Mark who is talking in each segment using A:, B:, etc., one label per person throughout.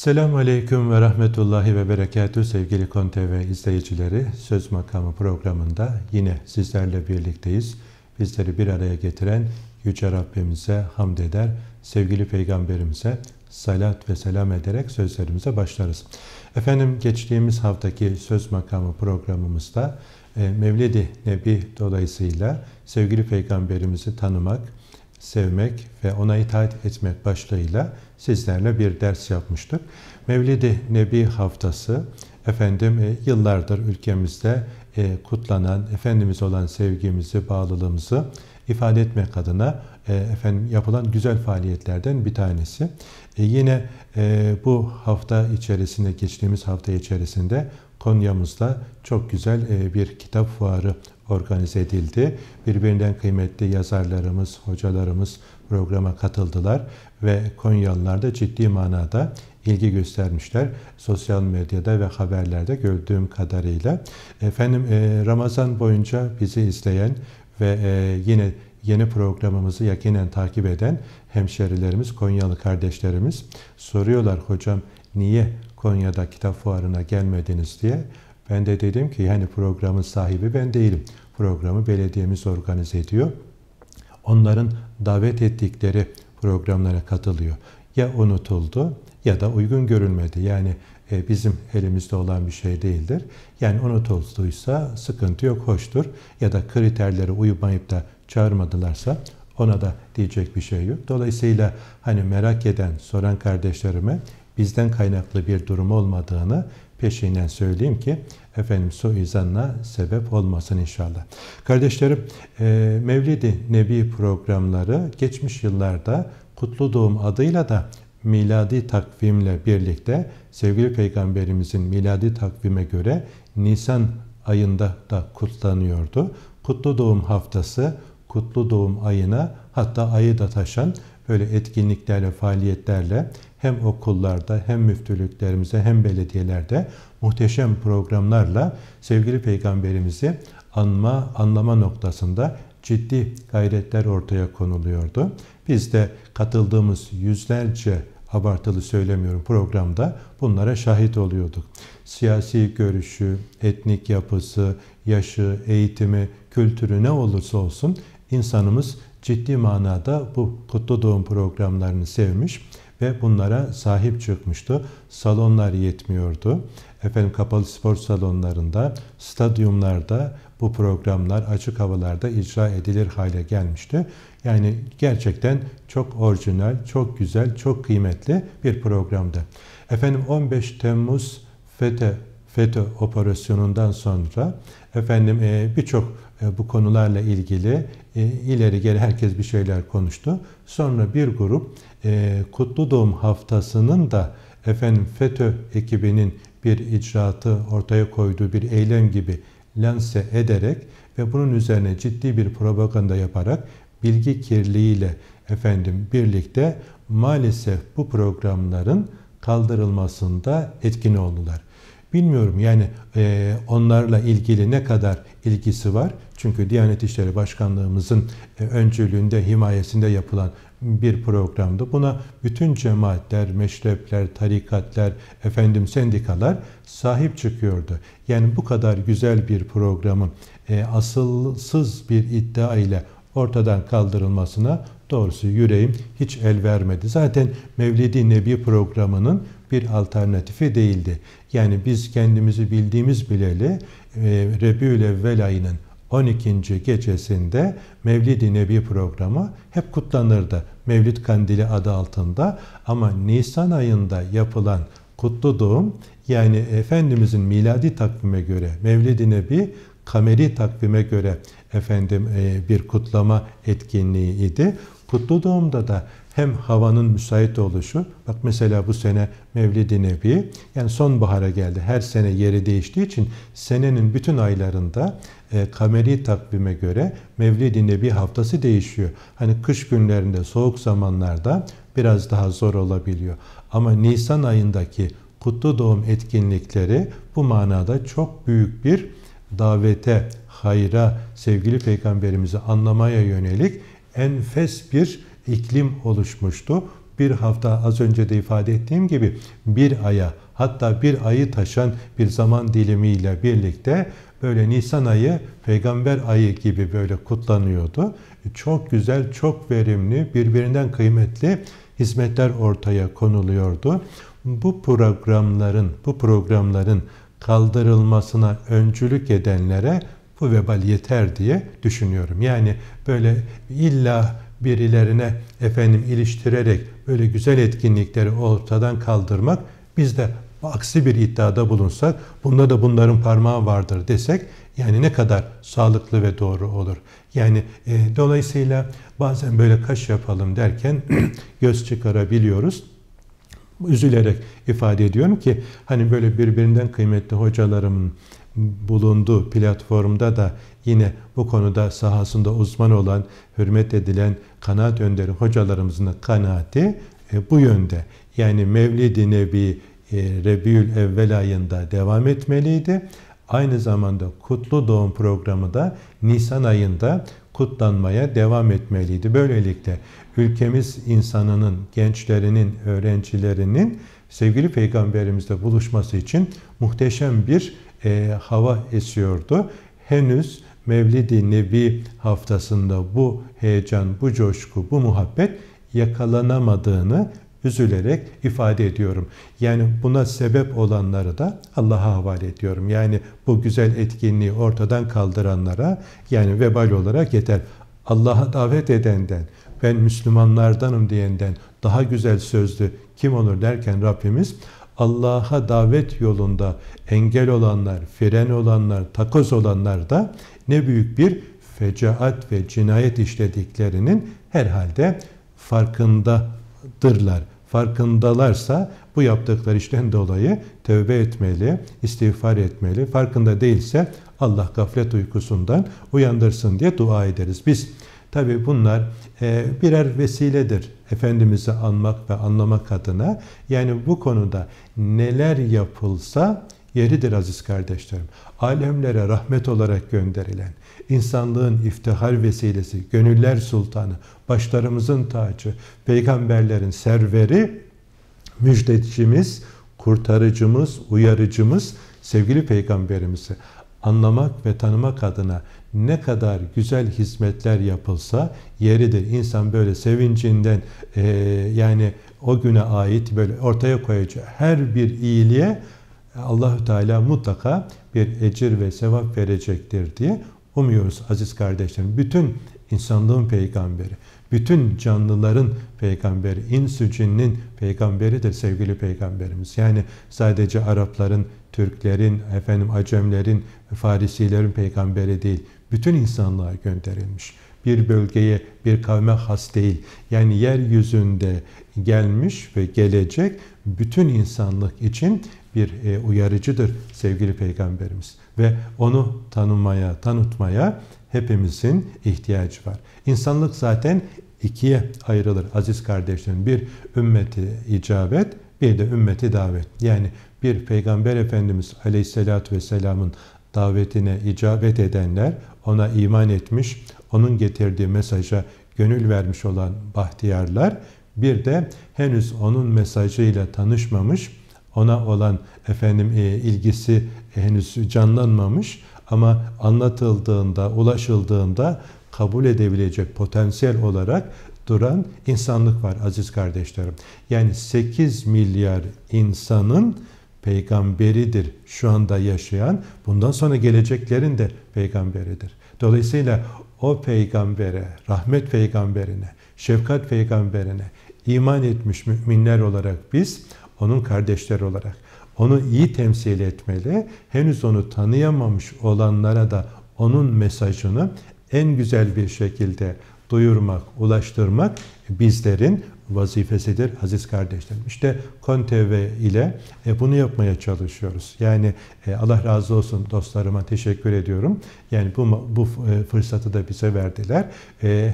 A: Selamun Aleyküm ve Rahmetullahi ve Berekatü sevgili Konte ve izleyicileri. Söz Makamı programında yine sizlerle birlikteyiz. Bizleri bir araya getiren Yüce Rabbimize hamd eder, sevgili Peygamberimize salat ve selam ederek sözlerimize başlarız. Efendim geçtiğimiz haftaki Söz Makamı programımızda e, Mevlid-i Nebi dolayısıyla sevgili Peygamberimizi tanımak, sevmek ve ona itaat etmek başlığıyla sizlerle bir ders yapmıştık. Mevlid-i Nebi haftası efendim e, yıllardır ülkemizde e, kutlanan, Efendimiz olan sevgimizi, bağlılığımızı ifade etmek adına e, efendim yapılan güzel faaliyetlerden bir tanesi. yine bu hafta içerisinde, geçtiğimiz hafta içerisinde Konya'mızda çok güzel bir kitap fuarı organize edildi. Birbirinden kıymetli yazarlarımız, hocalarımız programa katıldılar ve Konyalılar da ciddi manada ilgi göstermişler. Sosyal medyada ve haberlerde gördüğüm kadarıyla. Efendim e, Ramazan boyunca bizi izleyen ve e, yine yeni programımızı yakinen takip eden hemşerilerimiz, Konyalı kardeşlerimiz soruyorlar hocam niye Konya'da kitap fuarına gelmediniz diye. Ben de dedim ki yani programın sahibi ben değilim. Programı belediyemiz organize ediyor. Onların davet ettikleri programlara katılıyor. Ya unutuldu ya da uygun görülmedi. Yani e, bizim elimizde olan bir şey değildir. Yani unutulduysa sıkıntı yok, hoştur. Ya da kriterlere uymayıp da çağırmadılarsa ona da diyecek bir şey yok. Dolayısıyla hani merak eden, soran kardeşlerime bizden kaynaklı bir durum olmadığını peşinden söyleyeyim ki efendim suizanla sebep olmasın inşallah. Kardeşlerim e, Mevlid-i Nebi programları geçmiş yıllarda Kutlu Doğum adıyla da miladi takvimle birlikte sevgili peygamberimizin miladi takvime göre Nisan ayında da kutlanıyordu. Kutlu Doğum haftası, Kutlu Doğum ayına hatta ayı da taşan böyle etkinliklerle, faaliyetlerle hem okullarda hem müftülüklerimize hem belediyelerde muhteşem programlarla sevgili peygamberimizi anma, anlama noktasında ciddi gayretler ortaya konuluyordu. Biz de katıldığımız yüzlerce abartılı söylemiyorum programda bunlara şahit oluyorduk. Siyasi görüşü, etnik yapısı, yaşı, eğitimi, kültürü ne olursa olsun insanımız ciddi manada bu kutlu doğum programlarını sevmiş ve bunlara sahip çıkmıştı. Salonlar yetmiyordu efendim kapalı spor salonlarında, stadyumlarda bu programlar açık havalarda icra edilir hale gelmişti. Yani gerçekten çok orijinal, çok güzel, çok kıymetli bir programdı. Efendim 15 Temmuz FETÖ FETÖ operasyonundan sonra efendim e, birçok e, bu konularla ilgili e, ileri geri herkes bir şeyler konuştu. Sonra bir grup Kutlu Doğum Haftası'nın da efendim FETÖ ekibinin bir icraatı ortaya koyduğu bir eylem gibi lanse ederek ve bunun üzerine ciddi bir propaganda yaparak bilgi kirliğiyle efendim birlikte maalesef bu programların kaldırılmasında etkin oldular. Bilmiyorum yani e, onlarla ilgili ne kadar ilgisi var. Çünkü Diyanet İşleri Başkanlığımızın e, öncülüğünde, himayesinde yapılan bir programda buna bütün cemaatler, meşrepler, tarikatler, efendim sendikalar sahip çıkıyordu. Yani bu kadar güzel bir programın e, asılsız bir iddia ile ortadan kaldırılmasına doğrusu yüreğim hiç el vermedi. Zaten Mevlid-i Nebi programının bir alternatifi değildi. Yani biz kendimizi bildiğimiz bileli e, Rebiül Evvel ayının 12. gecesinde Mevlid-i Nebi programı hep kutlanırdı. Mevlid Kandili adı altında ama Nisan ayında yapılan kutlu doğum yani Efendimizin miladi takvime göre Mevlid-i Nebi kameri takvime göre efendim e, bir kutlama etkinliği idi. Kutlu doğumda da hem havanın müsait oluşu, bak mesela bu sene Mevlid-i Nebi, yani sonbahara geldi. Her sene yeri değiştiği için senenin bütün aylarında e, kameri takvime göre Mevlid-i Nebi haftası değişiyor. Hani kış günlerinde, soğuk zamanlarda biraz daha zor olabiliyor. Ama Nisan ayındaki kutlu doğum etkinlikleri bu manada çok büyük bir davete, hayra, sevgili peygamberimizi anlamaya yönelik enfes bir iklim oluşmuştu. Bir hafta az önce de ifade ettiğim gibi bir aya hatta bir ayı taşan bir zaman dilimiyle birlikte böyle Nisan ayı peygamber ayı gibi böyle kutlanıyordu. Çok güzel, çok verimli, birbirinden kıymetli hizmetler ortaya konuluyordu. Bu programların, bu programların kaldırılmasına öncülük edenlere bu vebal yeter diye düşünüyorum. Yani böyle illa birilerine efendim iliştirerek böyle güzel etkinlikleri ortadan kaldırmak biz de aksi bir iddiada bulunsak bunda da bunların parmağı vardır desek yani ne kadar sağlıklı ve doğru olur. Yani e, dolayısıyla bazen böyle kaş yapalım derken göz çıkarabiliyoruz üzülerek ifade ediyorum ki hani böyle birbirinden kıymetli hocalarımın bulunduğu platformda da Yine bu konuda sahasında uzman olan, hürmet edilen kanaat önderi hocalarımızın da kanaati e, bu yönde. Yani Mevlid-i Nebi e, Rebiül Evvel ayında devam etmeliydi. Aynı zamanda Kutlu Doğum programı da Nisan ayında kutlanmaya devam etmeliydi. Böylelikle ülkemiz insanının, gençlerinin, öğrencilerinin sevgili peygamberimizle buluşması için muhteşem bir e, hava esiyordu. Henüz Mevlid-i Nebi haftasında bu heyecan, bu coşku, bu muhabbet yakalanamadığını üzülerek ifade ediyorum. Yani buna sebep olanları da Allah'a havale ediyorum. Yani bu güzel etkinliği ortadan kaldıranlara yani vebal olarak yeter. Allah'a davet edenden, ben Müslümanlardanım diyenden daha güzel sözlü kim olur derken Rabbimiz Allah'a davet yolunda engel olanlar, fren olanlar, takoz olanlar da ne büyük bir fecaat ve cinayet işlediklerinin herhalde farkındadırlar. Farkındalarsa bu yaptıkları işten dolayı tövbe etmeli, istiğfar etmeli. Farkında değilse Allah gaflet uykusundan uyandırsın diye dua ederiz. Biz Tabi bunlar e, birer vesiledir Efendimiz'i anmak ve anlamak adına. Yani bu konuda neler yapılsa yeridir aziz kardeşlerim. Alemlere rahmet olarak gönderilen, insanlığın iftihar vesilesi, gönüller sultanı, başlarımızın tacı, peygamberlerin serveri, müjdecimiz, kurtarıcımız, uyarıcımız, sevgili peygamberimizi anlamak ve tanımak adına ne kadar güzel hizmetler yapılsa yeridir. İnsan böyle sevincinden e, yani o güne ait böyle ortaya koyacağı her bir iyiliğe Allahü Teala mutlaka bir ecir ve sevap verecektir diye umuyoruz aziz kardeşlerim. Bütün insanlığın peygamberi, bütün canlıların peygamberi, insü cinnin peygamberidir sevgili peygamberimiz. Yani sadece Arapların, Türklerin, efendim Acemlerin, Farisilerin peygamberi değil. Bütün insanlığa gönderilmiş. Bir bölgeye, bir kavme has değil. Yani yeryüzünde gelmiş ve gelecek bütün insanlık için bir e, uyarıcıdır sevgili peygamberimiz ve onu tanımaya, tanıtmaya hepimizin ihtiyacı var. İnsanlık zaten ikiye ayrılır aziz kardeşlerim. Bir ümmeti icabet, bir de ümmeti davet. Yani bir peygamber efendimiz aleyhissalatü vesselamın davetine icabet edenler, ona iman etmiş, onun getirdiği mesaja gönül vermiş olan bahtiyarlar, bir de henüz onun mesajıyla tanışmamış, ona olan efendim e, ilgisi henüz canlanmamış ama anlatıldığında, ulaşıldığında kabul edebilecek potansiyel olarak duran insanlık var aziz kardeşlerim. Yani 8 milyar insanın peygamberidir şu anda yaşayan. Bundan sonra geleceklerin de peygamberidir. Dolayısıyla o peygambere, rahmet peygamberine, şefkat peygamberine iman etmiş müminler olarak biz onun kardeşleri olarak. Onu iyi temsil etmeli, henüz onu tanıyamamış olanlara da onun mesajını en güzel bir şekilde duyurmak, ulaştırmak bizlerin vazifesidir aziz kardeşlerim. İşte KonTV ile e, bunu yapmaya çalışıyoruz. Yani e, Allah razı olsun dostlarıma teşekkür ediyorum. Yani bu, bu e, fırsatı da bize verdiler.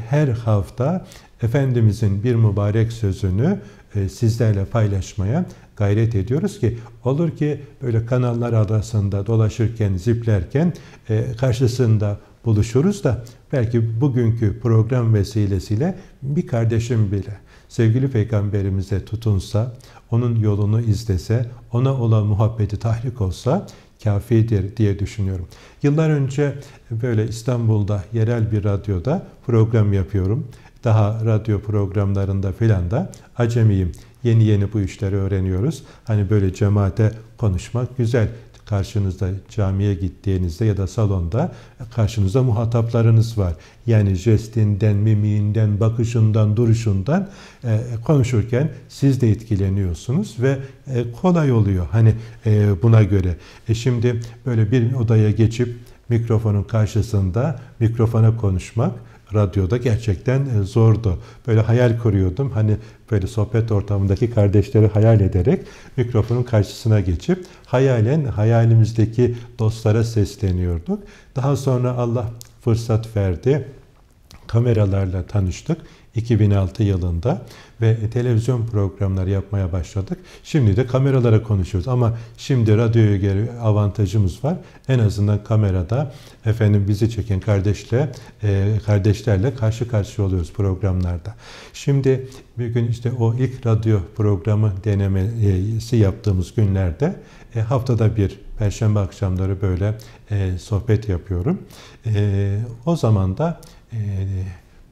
A: her hafta Efendimizin bir mübarek sözünü e, sizlerle paylaşmaya gayret ediyoruz ki olur ki böyle kanallar arasında dolaşırken, ziplerken e, karşısında buluşuruz da belki bugünkü program vesilesiyle bir kardeşim bile sevgili peygamberimize tutunsa, onun yolunu izlese, ona olan muhabbeti tahrik olsa kafidir diye düşünüyorum. Yıllar önce böyle İstanbul'da yerel bir radyoda program yapıyorum daha radyo programlarında filan da acemiyim. Yeni yeni bu işleri öğreniyoruz. Hani böyle cemaate konuşmak güzel. Karşınızda camiye gittiğinizde ya da salonda e, karşınızda muhataplarınız var. Yani jestinden, mimiğinden, bakışından, duruşundan e, e, konuşurken siz de etkileniyorsunuz ve kolay oluyor hani buna göre. E şimdi böyle bir odaya geçip mikrofonun karşısında mikrofona konuşmak radyoda gerçekten e, zordu. Böyle hayal kuruyordum. Hani böyle sohbet ortamındaki kardeşleri hayal ederek mikrofonun karşısına geçip hayalen hayalimizdeki dostlara sesleniyorduk. Daha sonra Allah fırsat verdi. Kameralarla tanıştık. 2006 yılında ve televizyon programları yapmaya başladık. Şimdi de kameralara konuşuyoruz ama şimdi radyoya göre avantajımız var. En azından kamerada efendim bizi çeken kardeşle e, kardeşlerle karşı karşıya oluyoruz programlarda. Şimdi bir gün işte o ilk radyo programı denemesi yaptığımız günlerde e, haftada bir perşembe akşamları böyle e, sohbet yapıyorum. o zaman da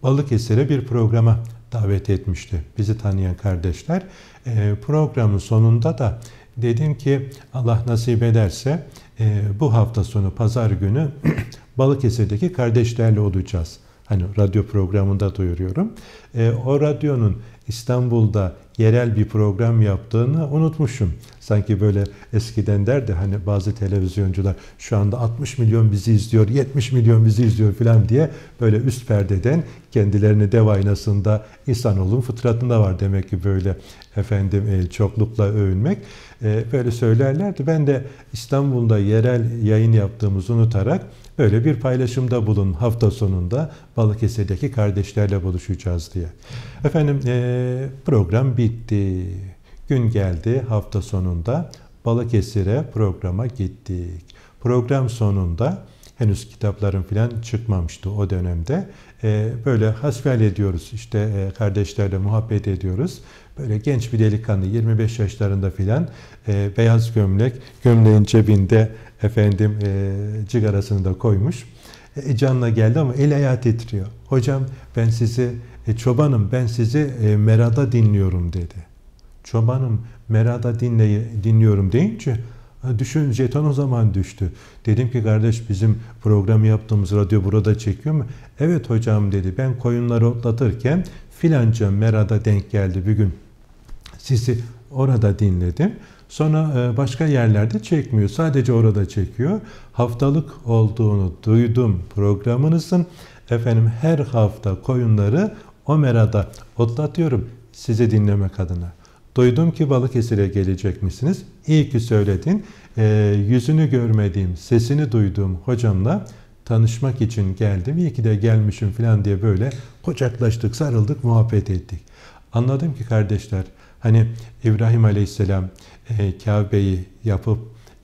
A: Balıkesir'e bir programa davet etmişti bizi tanıyan kardeşler. E, programın sonunda da dedim ki Allah nasip ederse e, bu hafta sonu pazar günü Balıkesir'deki kardeşlerle olacağız. Hani radyo programında duyuruyorum. E, o radyonun İstanbul'da yerel bir program yaptığını unutmuşum. Sanki böyle eskiden derdi hani bazı televizyoncular şu anda 60 milyon bizi izliyor, 70 milyon bizi izliyor falan diye böyle üst perdeden kendilerini dev aynasında insanoğlunun fıtratında var demek ki böyle efendim e, çoklukla övünmek. Ee, böyle söylerlerdi. Ben de İstanbul'da yerel yayın yaptığımızı unutarak böyle bir paylaşımda bulun hafta sonunda Balıkesir'deki kardeşlerle buluşacağız diye. Efendim ee, program bitti. Gün geldi hafta sonunda Balıkesir'e programa gittik. Program sonunda henüz kitapların filan çıkmamıştı o dönemde. Ee, böyle hasbel ediyoruz işte e, kardeşlerle muhabbet ediyoruz. Böyle genç bir delikanlı 25 yaşlarında filan e, beyaz gömlek gömleğin cebinde efendim e, cigarasını da koymuş. Canla geldi ama el ayağı titriyor. Hocam ben sizi çobanım ben sizi merada dinliyorum dedi. Çobanım merada dinle, dinliyorum deyince Düşün jeton o zaman düştü. Dedim ki kardeş bizim programı yaptığımız radyo burada çekiyor mu? Evet hocam dedi ben koyunları otlatırken filanca merada denk geldi bir gün. Sizi orada dinledim. Sonra e, başka yerlerde çekmiyor. Sadece orada çekiyor. Haftalık olduğunu duydum programınızın. Efendim her hafta koyunları o merada otlatıyorum sizi dinlemek adına. Duydum ki Balıkesir'e gelecekmişsiniz. İyi ki söyledin. E, yüzünü görmediğim, sesini duyduğum hocamla tanışmak için geldim. İyi ki de gelmişim falan diye böyle kucaklaştık, sarıldık, muhabbet ettik. Anladım ki kardeşler hani İbrahim Aleyhisselam e, Kabe'yi yapıp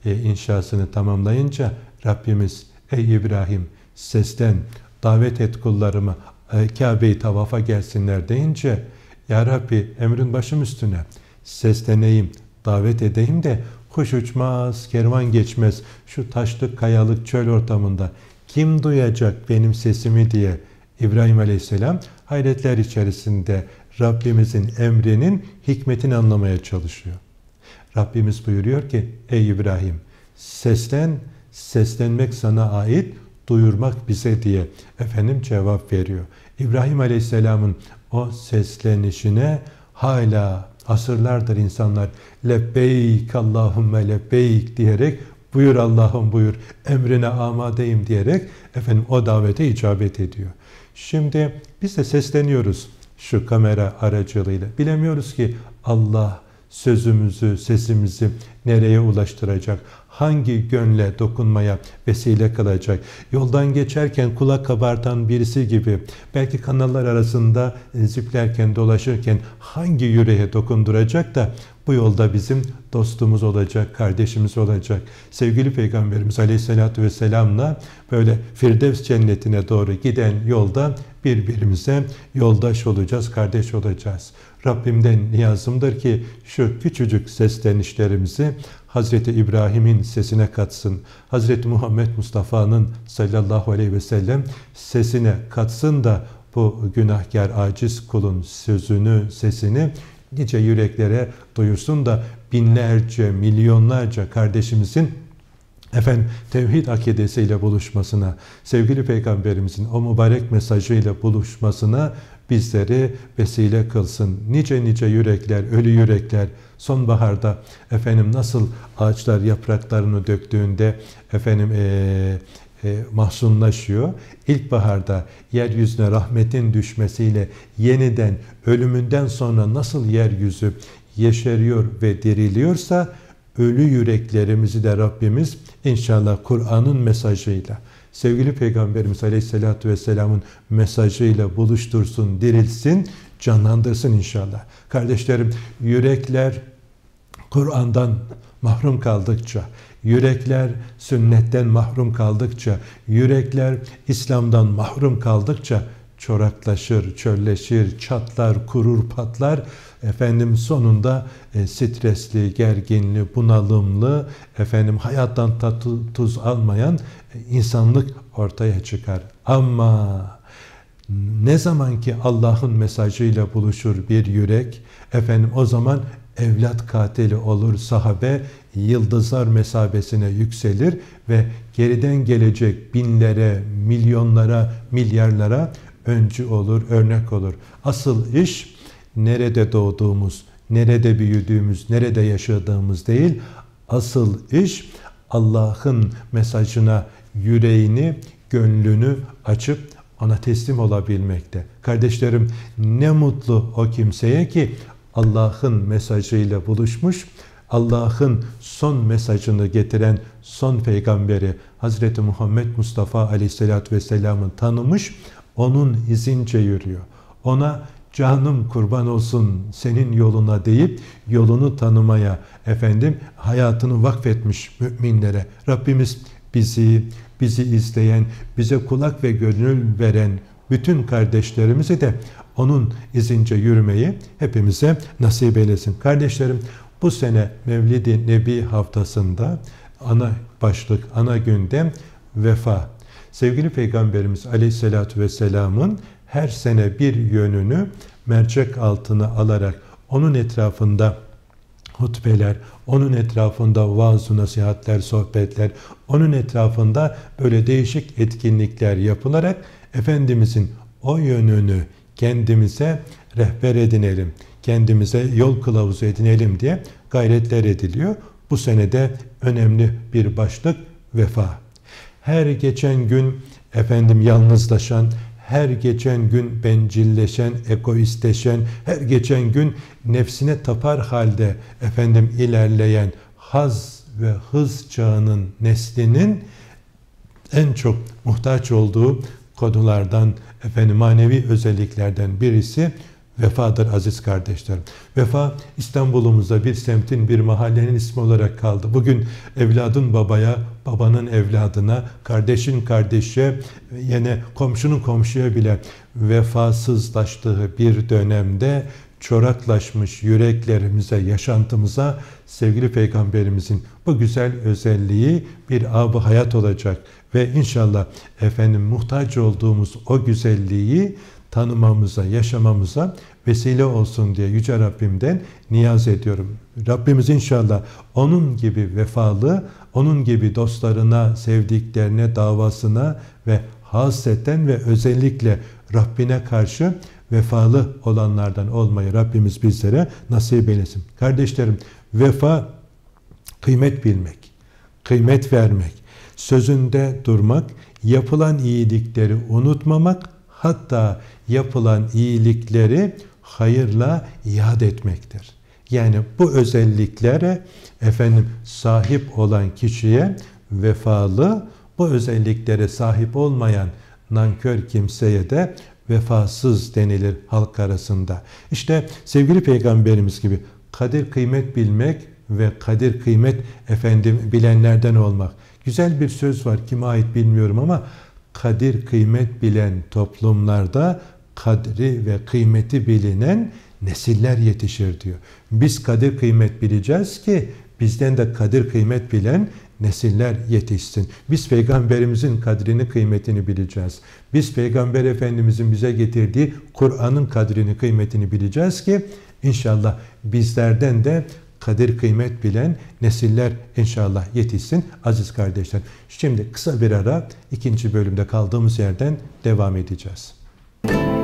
A: e, inşasını tamamlayınca Rabbimiz ey İbrahim sesten davet et kullarımı e, Kabe'yi tavafa gelsinler deyince Ya Rabbi emrin başım üstüne.'' sesleneyim, davet edeyim de kuş uçmaz, kervan geçmez şu taşlı kayalık çöl ortamında kim duyacak benim sesimi diye İbrahim Aleyhisselam hayretler içerisinde Rabbimizin emrinin hikmetini anlamaya çalışıyor. Rabbimiz buyuruyor ki ey İbrahim seslen, seslenmek sana ait, duyurmak bize diye efendim cevap veriyor. İbrahim Aleyhisselam'ın o seslenişine hala Asırlardır insanlar lebbeyk Allahümme lebbeyk diyerek buyur Allah'ım buyur emrine amadeyim diyerek efendim o davete icabet ediyor. Şimdi biz de sesleniyoruz şu kamera aracılığıyla. Bilemiyoruz ki Allah sözümüzü, sesimizi nereye ulaştıracak? hangi gönle dokunmaya vesile kalacak? Yoldan geçerken kulak kabartan birisi gibi belki kanallar arasında e, ziplerken dolaşırken hangi yüreğe dokunduracak da bu yolda bizim dostumuz olacak, kardeşimiz olacak. Sevgili Peygamberimiz Aleyhisselatü Vesselam'la böyle Firdevs cennetine doğru giden yolda birbirimize yoldaş olacağız, kardeş olacağız. Rabbimden niyazımdır ki şu küçücük seslenişlerimizi Hazreti İbrahim'in sesine katsın, Hazreti Muhammed Mustafa'nın sallallahu aleyhi ve sellem sesine katsın da bu günahkar aciz kulun sözünü, sesini nice yüreklere duyursun da binlerce, milyonlarca kardeşimizin Efendim tevhid akidesiyle buluşmasına, sevgili peygamberimizin o mübarek mesajıyla buluşmasına bizleri vesile kılsın. Nice nice yürekler, ölü yürekler sonbaharda efendim nasıl ağaçlar yapraklarını döktüğünde efendim ee, e, mahzunlaşıyor. İlkbaharda yeryüzüne rahmetin düşmesiyle yeniden ölümünden sonra nasıl yeryüzü yeşeriyor ve diriliyorsa ölü yüreklerimizi de Rabbimiz inşallah Kur'an'ın mesajıyla sevgili Peygamberimiz Aleyhisselatü Vesselam'ın mesajıyla buluştursun, dirilsin, canlandırsın inşallah. Kardeşlerim yürekler Kur'an'dan mahrum kaldıkça, yürekler sünnetten mahrum kaldıkça, yürekler İslam'dan mahrum kaldıkça çoraklaşır, çölleşir, çatlar, kurur, patlar. Efendim sonunda e, stresli, gerginli, bunalımlı, efendim hayattan tat, tuz almayan insanlık ortaya çıkar. Ama ne zaman ki Allah'ın mesajıyla buluşur bir yürek, efendim o zaman evlat katili olur sahabe, yıldızlar mesabesine yükselir ve geriden gelecek binlere, milyonlara, milyarlara öncü olur, örnek olur. Asıl iş nerede doğduğumuz, nerede büyüdüğümüz, nerede yaşadığımız değil, asıl iş Allah'ın mesajına yüreğini, gönlünü açıp ona teslim olabilmekte. Kardeşlerim ne mutlu o kimseye ki Allah'ın mesajıyla buluşmuş, Allah'ın son mesajını getiren son peygamberi Hazreti Muhammed Mustafa Aleyhisselatü Vesselam'ı tanımış, onun izince yürüyor. Ona canım kurban olsun senin yoluna deyip yolunu tanımaya efendim hayatını vakfetmiş müminlere. Rabbimiz bizi, bizi izleyen, bize kulak ve gönül veren bütün kardeşlerimizi de onun izince yürümeyi hepimize nasip eylesin. Kardeşlerim bu sene Mevlid-i Nebi haftasında ana başlık, ana gündem vefa. Sevgili Peygamberimiz Aleyhisselatü Vesselam'ın her sene bir yönünü mercek altına alarak onun etrafında hutbeler, onun etrafında vaaz nasihatler, sohbetler, onun etrafında böyle değişik etkinlikler yapılarak Efendimizin o yönünü kendimize rehber edinelim, kendimize yol kılavuzu edinelim diye gayretler ediliyor. Bu senede önemli bir başlık vefa. Her geçen gün efendim yalnızlaşan, her geçen gün bencilleşen, egoisteşen, her geçen gün nefsine tapar halde efendim ilerleyen haz ve hız çağının neslinin en çok muhtaç olduğu konulardan, efendim manevi özelliklerden birisi Vefadır aziz kardeşlerim. Vefa İstanbul'umuza bir semtin, bir mahallenin ismi olarak kaldı. Bugün evladın babaya, babanın evladına, kardeşin kardeşe, yine komşunun komşuya bile vefasızlaştığı bir dönemde çoraklaşmış yüreklerimize, yaşantımıza sevgili peygamberimizin bu güzel özelliği bir abı hayat olacak ve inşallah efendim muhtaç olduğumuz o güzelliği tanımamıza, yaşamamıza vesile olsun diye Yüce Rabbim'den niyaz ediyorum. Rabbimiz inşallah onun gibi vefalı, onun gibi dostlarına, sevdiklerine, davasına ve hasreten ve özellikle Rabbine karşı vefalı olanlardan olmayı Rabbimiz bizlere nasip eylesin. Kardeşlerim vefa kıymet bilmek, kıymet vermek, sözünde durmak, yapılan iyilikleri unutmamak Hatta yapılan iyilikleri hayırla iade etmektir. Yani bu özelliklere efendim sahip olan kişiye vefalı, bu özelliklere sahip olmayan nankör kimseye de vefasız denilir halk arasında. İşte sevgili peygamberimiz gibi kadir kıymet bilmek ve kadir kıymet efendim bilenlerden olmak. Güzel bir söz var kime ait bilmiyorum ama kadir kıymet bilen toplumlarda kadri ve kıymeti bilinen nesiller yetişir diyor. Biz kadir kıymet bileceğiz ki bizden de kadir kıymet bilen nesiller yetişsin. Biz peygamberimizin kadrini kıymetini bileceğiz. Biz peygamber efendimizin bize getirdiği Kur'an'ın kadrini kıymetini bileceğiz ki inşallah bizlerden de kadir kıymet bilen nesiller inşallah yetişsin aziz kardeşler. Şimdi kısa bir ara ikinci bölümde kaldığımız yerden devam edeceğiz. Müzik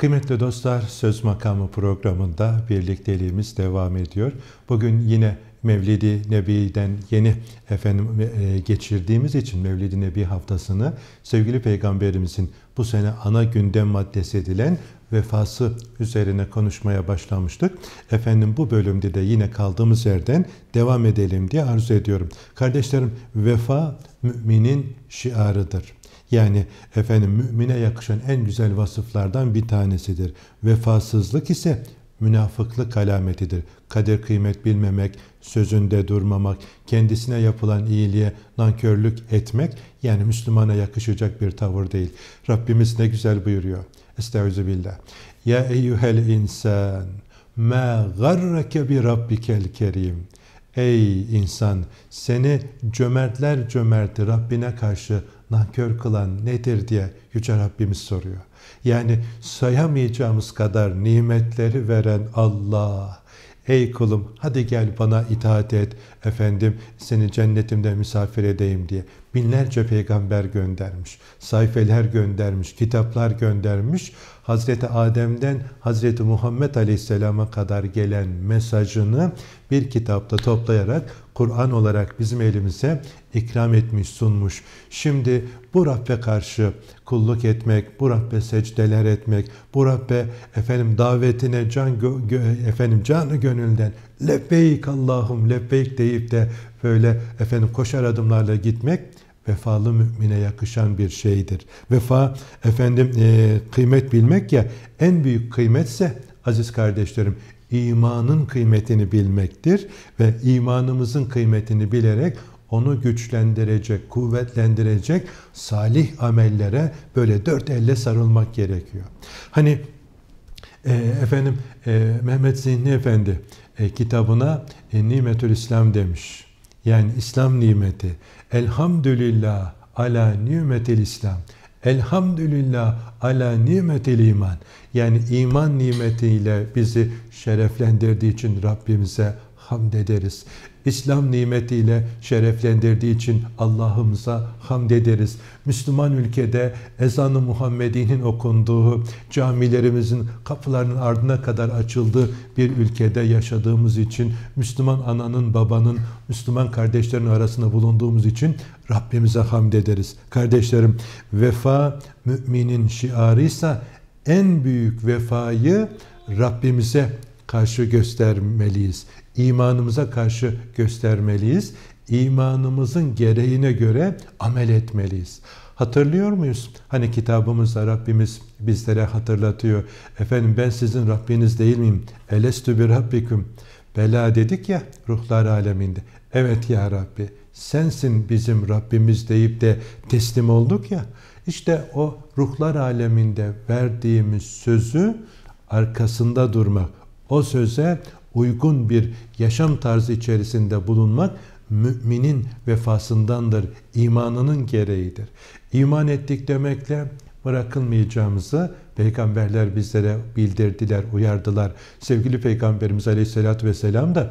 A: Kıymetli dostlar, Söz Makamı programında birlikteliğimiz devam ediyor. Bugün yine Mevlidi Nebi'den yeni efendim e, geçirdiğimiz için Mevlidi Nebi haftasını sevgili peygamberimizin bu sene ana gündem maddesi edilen vefası üzerine konuşmaya başlamıştık. Efendim bu bölümde de yine kaldığımız yerden devam edelim diye arzu ediyorum. Kardeşlerim vefa müminin şiarıdır. Yani efendim mümine yakışan en güzel vasıflardan bir tanesidir. Vefasızlık ise münafıklık alametidir. Kader kıymet bilmemek, sözünde durmamak, kendisine yapılan iyiliğe nankörlük etmek yani Müslümana yakışacak bir tavır değil. Rabbimiz ne güzel buyuruyor. Estağfirullah. Ya eyyuhel insan ma garrake bi rabbikel kerim. Ey insan seni cömertler cömerti Rabbine karşı nankör kılan nedir diye Yüce Rabbimiz soruyor. Yani sayamayacağımız kadar nimetleri veren Allah. Ey kulum hadi gel bana itaat et efendim seni cennetimde misafir edeyim diye binlerce peygamber göndermiş. Sayfeler göndermiş, kitaplar göndermiş. Hazreti Adem'den Hazreti Muhammed Aleyhisselam'a kadar gelen mesajını bir kitapta toplayarak Kur'an olarak bizim elimize ikram etmiş, sunmuş. Şimdi bu Rabbe karşı kulluk etmek, bu Rabbe secdeler etmek, bu Rabbe efendim davetine can gö- gö- efendim canı gönülden lebbeyk Allahum lebbeyk deyip de böyle efendim koşar adımlarla gitmek vefalı mümine yakışan bir şeydir. Vefa efendim e, kıymet bilmek ya en büyük kıymetse aziz kardeşlerim imanın kıymetini bilmektir ve imanımızın kıymetini bilerek onu güçlendirecek, kuvvetlendirecek salih amellere böyle dört elle sarılmak gerekiyor. Hani e, efendim e, Mehmet Zihni Efendi e, kitabına e, Nimetül İslam demiş. Yani İslam nimeti. Elhamdülillah ala nimetil İslam. Elhamdülillah ala nimetil iman. Yani iman nimetiyle bizi şereflendirdiği için Rabbimize hamd ederiz. İslam nimetiyle şereflendirdiği için Allah'ımıza hamd ederiz. Müslüman ülkede ezanı Muhammedi'nin okunduğu, camilerimizin kapılarının ardına kadar açıldığı bir ülkede yaşadığımız için, Müslüman ananın, babanın, Müslüman kardeşlerin arasında bulunduğumuz için Rabbimize hamd ederiz. Kardeşlerim, vefa müminin şiarıysa en büyük vefayı Rabbimize karşı göstermeliyiz imanımıza karşı göstermeliyiz. İmanımızın gereğine göre amel etmeliyiz. Hatırlıyor muyuz? Hani kitabımızda Rabbimiz bizlere hatırlatıyor. Efendim ben sizin Rabbiniz değil miyim? Elestü bir Rabbiküm. Bela dedik ya ruhlar aleminde. Evet ya Rabbi sensin bizim Rabbimiz deyip de teslim olduk ya. İşte o ruhlar aleminde verdiğimiz sözü arkasında durmak. O söze, uygun bir yaşam tarzı içerisinde bulunmak müminin vefasındandır, imanının gereğidir. İman ettik demekle bırakılmayacağımızı peygamberler bizlere bildirdiler, uyardılar. Sevgili Peygamberimiz Aleyhisselatü Vesselam da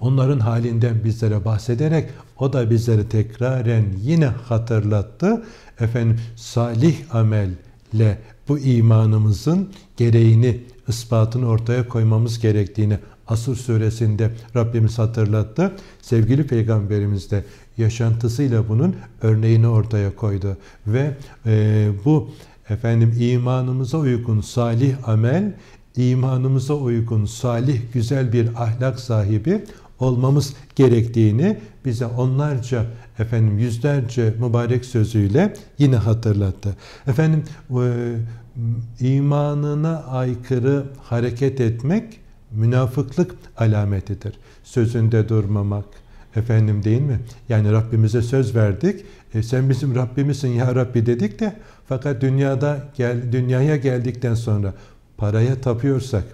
A: onların halinden bizlere bahsederek o da bizleri tekraren yine hatırlattı. Efendim salih amelle bu imanımızın gereğini ispatını ortaya koymamız gerektiğini Asur suresinde Rabbimiz hatırlattı. Sevgili Peygamberimiz de yaşantısıyla bunun örneğini ortaya koydu. Ve e, bu efendim imanımıza uygun salih amel, imanımıza uygun salih güzel bir ahlak sahibi olmamız gerektiğini bize onlarca efendim yüzlerce mübarek sözüyle yine hatırlattı. Efendim e, imanına aykırı hareket etmek münafıklık alametidir. Sözünde durmamak. Efendim değil mi? Yani Rabbimize söz verdik. E, sen bizim Rabbimizsin ya Rabbi dedik de fakat dünyada gel, dünyaya geldikten sonra paraya tapıyorsak,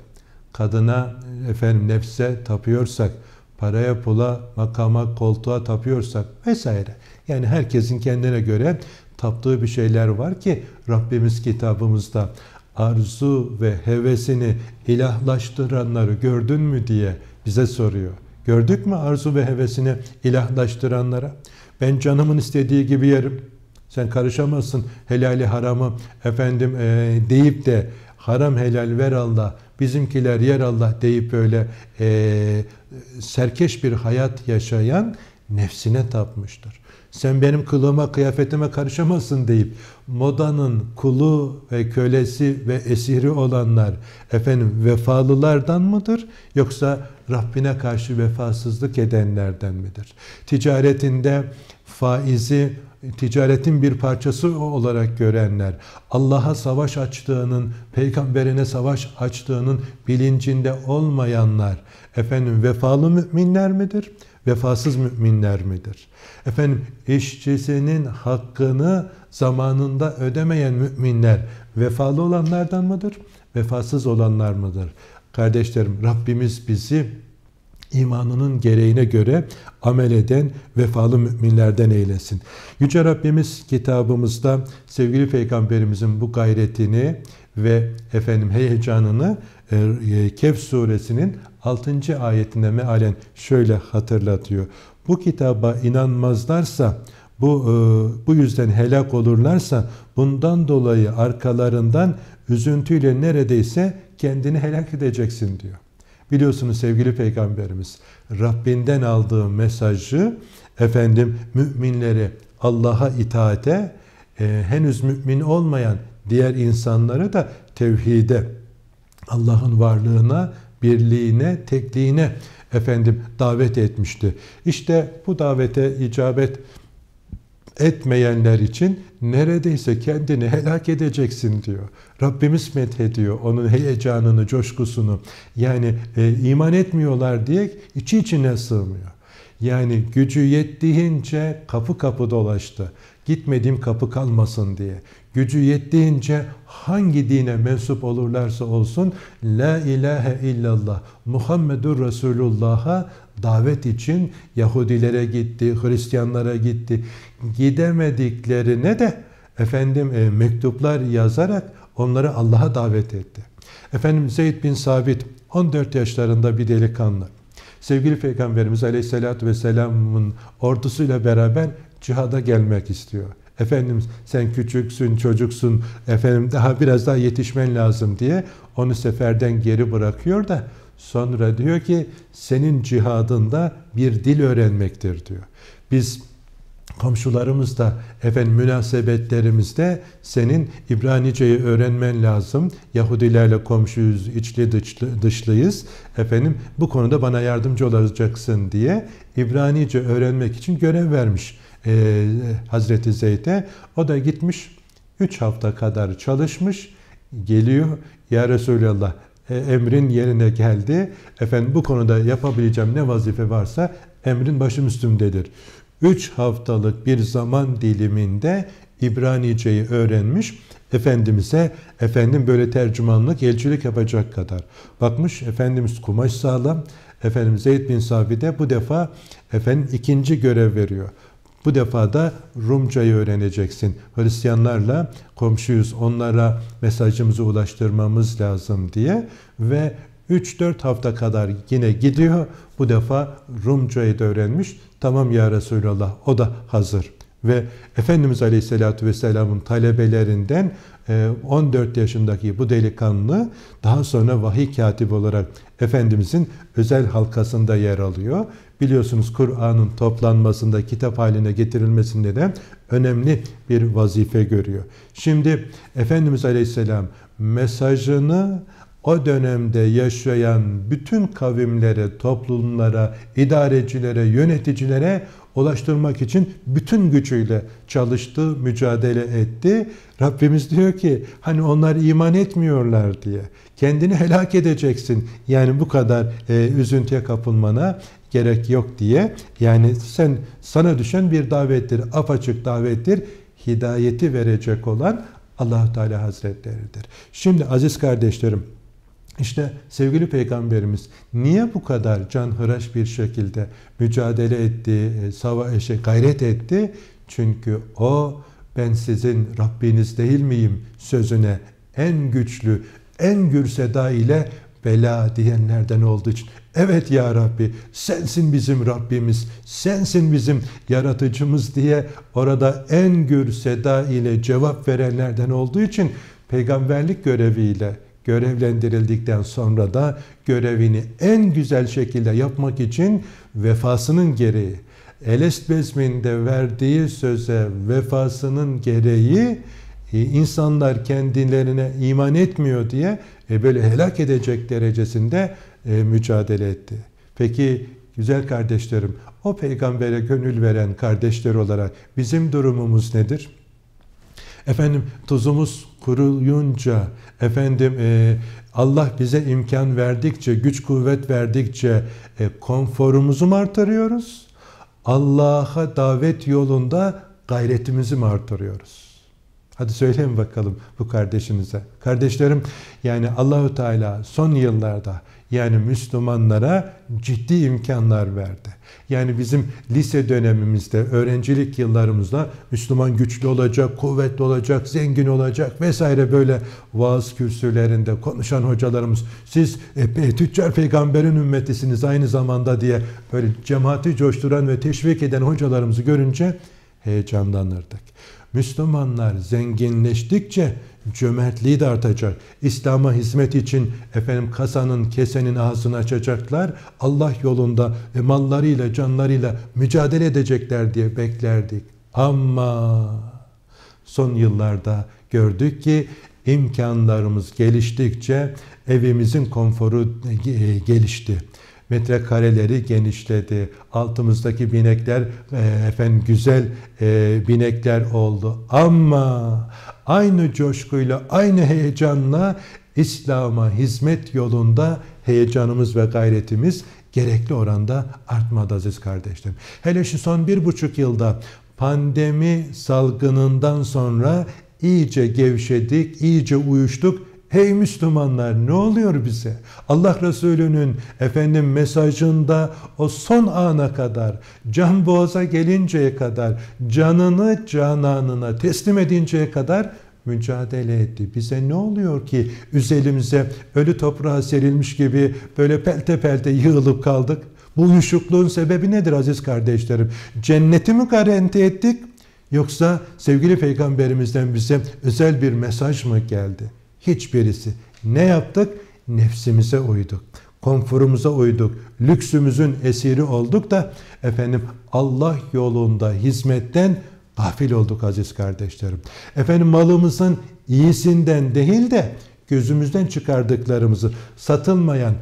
A: kadına efendim nefse tapıyorsak, paraya, pula, makama, koltuğa tapıyorsak vesaire. Yani herkesin kendine göre taptığı bir şeyler var ki Rabbimiz kitabımızda arzu ve hevesini ilahlaştıranları gördün mü diye bize soruyor. Gördük mü arzu ve hevesini ilahlaştıranlara? Ben canımın istediği gibi yerim. Sen karışamazsın helali haramı efendim e, deyip de haram helal ver Allah, bizimkiler yer Allah deyip böyle e, serkeş bir hayat yaşayan nefsine tapmıştır sen benim kılığıma, kıyafetime karışamazsın deyip modanın kulu ve kölesi ve esiri olanlar efendim vefalılardan mıdır yoksa Rabbine karşı vefasızlık edenlerden midir? Ticaretinde faizi ticaretin bir parçası olarak görenler, Allah'a savaş açtığının, peygamberine savaş açtığının bilincinde olmayanlar, efendim vefalı müminler midir? vefasız müminler midir? Efendim işçisinin hakkını zamanında ödemeyen müminler vefalı olanlardan mıdır? Vefasız olanlar mıdır? Kardeşlerim Rabbimiz bizi imanının gereğine göre amel eden vefalı müminlerden eylesin. Yüce Rabbimiz kitabımızda sevgili peygamberimizin bu gayretini ve efendim heyecanını e, e, Kehf suresinin 6. ayetinde mealen şöyle hatırlatıyor. Bu kitaba inanmazlarsa bu e, bu yüzden helak olurlarsa bundan dolayı arkalarından üzüntüyle neredeyse kendini helak edeceksin diyor. Biliyorsunuz sevgili peygamberimiz Rabbinden aldığı mesajı efendim müminleri Allah'a itaate e, henüz mümin olmayan diğer insanları da tevhide Allah'ın varlığına birliğine, tekliğine efendim davet etmişti. İşte bu davete icabet etmeyenler için neredeyse kendini helak edeceksin diyor. Rabbimiz methediyor onun heyecanını, coşkusunu. Yani e, iman etmiyorlar diye içi içine sığmıyor. Yani gücü yettiğince kapı kapı dolaştı. Gitmediğim kapı kalmasın diye gücü yettiğince hangi dine mensup olurlarsa olsun La ilahe illallah Muhammedur Resulullah'a davet için Yahudilere gitti, Hristiyanlara gitti. Gidemediklerine de efendim e, mektuplar yazarak onları Allah'a davet etti. Efendim Zeyd bin Sabit 14 yaşlarında bir delikanlı. Sevgili Peygamberimiz Aleyhisselatü Vesselam'ın ordusuyla beraber cihada gelmek istiyor. Efendim sen küçüksün, çocuksun, efendim daha biraz daha yetişmen lazım diye onu seferden geri bırakıyor da sonra diyor ki senin cihadında bir dil öğrenmektir diyor. Biz komşularımızda, efendim münasebetlerimizde senin İbranice'yi öğrenmen lazım. Yahudilerle komşuyuz, içli dışlı, dışlıyız. Efendim bu konuda bana yardımcı olacaksın diye İbranice öğrenmek için görev vermiş e, Hazreti Zeyd'e. O da gitmiş 3 hafta kadar çalışmış. Geliyor ya Resulallah e, emrin yerine geldi. Efendim bu konuda yapabileceğim ne vazife varsa emrin başım üstümdedir. 3 haftalık bir zaman diliminde İbranice'yi öğrenmiş. Efendimiz'e efendim böyle tercümanlık, elçilik yapacak kadar. Bakmış Efendimiz kumaş sağlam. Efendim Zeyd bin Safi de bu defa efendim ikinci görev veriyor. Bu defa da Rumcayı öğreneceksin. Hristiyanlarla komşuyuz. Onlara mesajımızı ulaştırmamız lazım diye ve 3-4 hafta kadar yine gidiyor. Bu defa Rumcayı da öğrenmiş. Tamam ya Resulallah o da hazır. Ve Efendimiz Aleyhisselatü Vesselam'ın talebelerinden 14 e, yaşındaki bu delikanlı daha sonra vahiy katibi olarak Efendimizin özel halkasında yer alıyor biliyorsunuz Kur'an'ın toplanmasında, kitap haline getirilmesinde de önemli bir vazife görüyor. Şimdi Efendimiz Aleyhisselam mesajını o dönemde yaşayan bütün kavimlere, toplumlara, idarecilere, yöneticilere ulaştırmak için bütün gücüyle çalıştı, mücadele etti. Rabbimiz diyor ki hani onlar iman etmiyorlar diye. Kendini helak edeceksin. Yani bu kadar e, üzüntüye kapılmana gerek yok diye. Yani sen sana düşen bir davettir, apaçık davettir. Hidayeti verecek olan Allah Teala Hazretleri'dir. Şimdi aziz kardeşlerim, işte sevgili peygamberimiz niye bu kadar canhıraş bir şekilde mücadele etti, e, savaş, e, şey, gayret etti? Çünkü o ben sizin Rabbiniz değil miyim sözüne en güçlü, en gür seda ile bela diyenlerden olduğu için evet ya Rabbi sensin bizim Rabbimiz, sensin bizim yaratıcımız diye orada en gür seda ile cevap verenlerden olduğu için peygamberlik göreviyle görevlendirildikten sonra da görevini en güzel şekilde yapmak için vefasının gereği, Elest Bezmin'de verdiği söze vefasının gereği e, insanlar kendilerine iman etmiyor diye e, böyle helak edecek derecesinde e, mücadele etti. Peki güzel kardeşlerim o peygambere gönül veren kardeşler olarak bizim durumumuz nedir? Efendim tuzumuz kuruyunca, efendim e, Allah bize imkan verdikçe, güç kuvvet verdikçe e, konforumuzu mu artırıyoruz? Allah'a davet yolunda gayretimizi mi artırıyoruz? Hadi söyleyin bakalım bu kardeşinize. Kardeşlerim yani Allahu Teala son yıllarda yani Müslümanlara ciddi imkanlar verdi. Yani bizim lise dönemimizde, öğrencilik yıllarımızda Müslüman güçlü olacak, kuvvetli olacak, zengin olacak vesaire böyle vaaz kürsülerinde konuşan hocalarımız siz e, tüccar peygamberin ümmetisiniz aynı zamanda diye böyle cemaati coşturan ve teşvik eden hocalarımızı görünce heyecanlanırdık. Müslümanlar zenginleştikçe cömertliği de artacak. İslam'a hizmet için efendim kasanın, kesenin ağzını açacaklar. Allah yolunda e, mallarıyla, canlarıyla mücadele edecekler diye beklerdik. Ama son yıllarda gördük ki imkanlarımız geliştikçe evimizin konforu e, gelişti metrekareleri genişledi. Altımızdaki binekler e, efendim güzel e, binekler oldu. Ama aynı coşkuyla, aynı heyecanla İslam'a hizmet yolunda heyecanımız ve gayretimiz gerekli oranda artmadı aziz kardeşlerim. Hele şu son bir buçuk yılda pandemi salgınından sonra iyice gevşedik, iyice uyuştuk Hey Müslümanlar ne oluyor bize? Allah Resulü'nün efendim mesajında o son ana kadar, can boğaza gelinceye kadar, canını cananına teslim edinceye kadar mücadele etti. Bize ne oluyor ki üzerimize ölü toprağa serilmiş gibi böyle pelte pelte yığılıp kaldık? Bu uyuşukluğun sebebi nedir aziz kardeşlerim? Cenneti mi garanti ettik? Yoksa sevgili peygamberimizden bize özel bir mesaj mı geldi?'' Hiçbirisi. Ne yaptık? Nefsimize uyduk. Konforumuza uyduk. Lüksümüzün esiri olduk da efendim Allah yolunda hizmetten gafil olduk aziz kardeşlerim. Efendim malımızın iyisinden değil de gözümüzden çıkardıklarımızı satılmayan,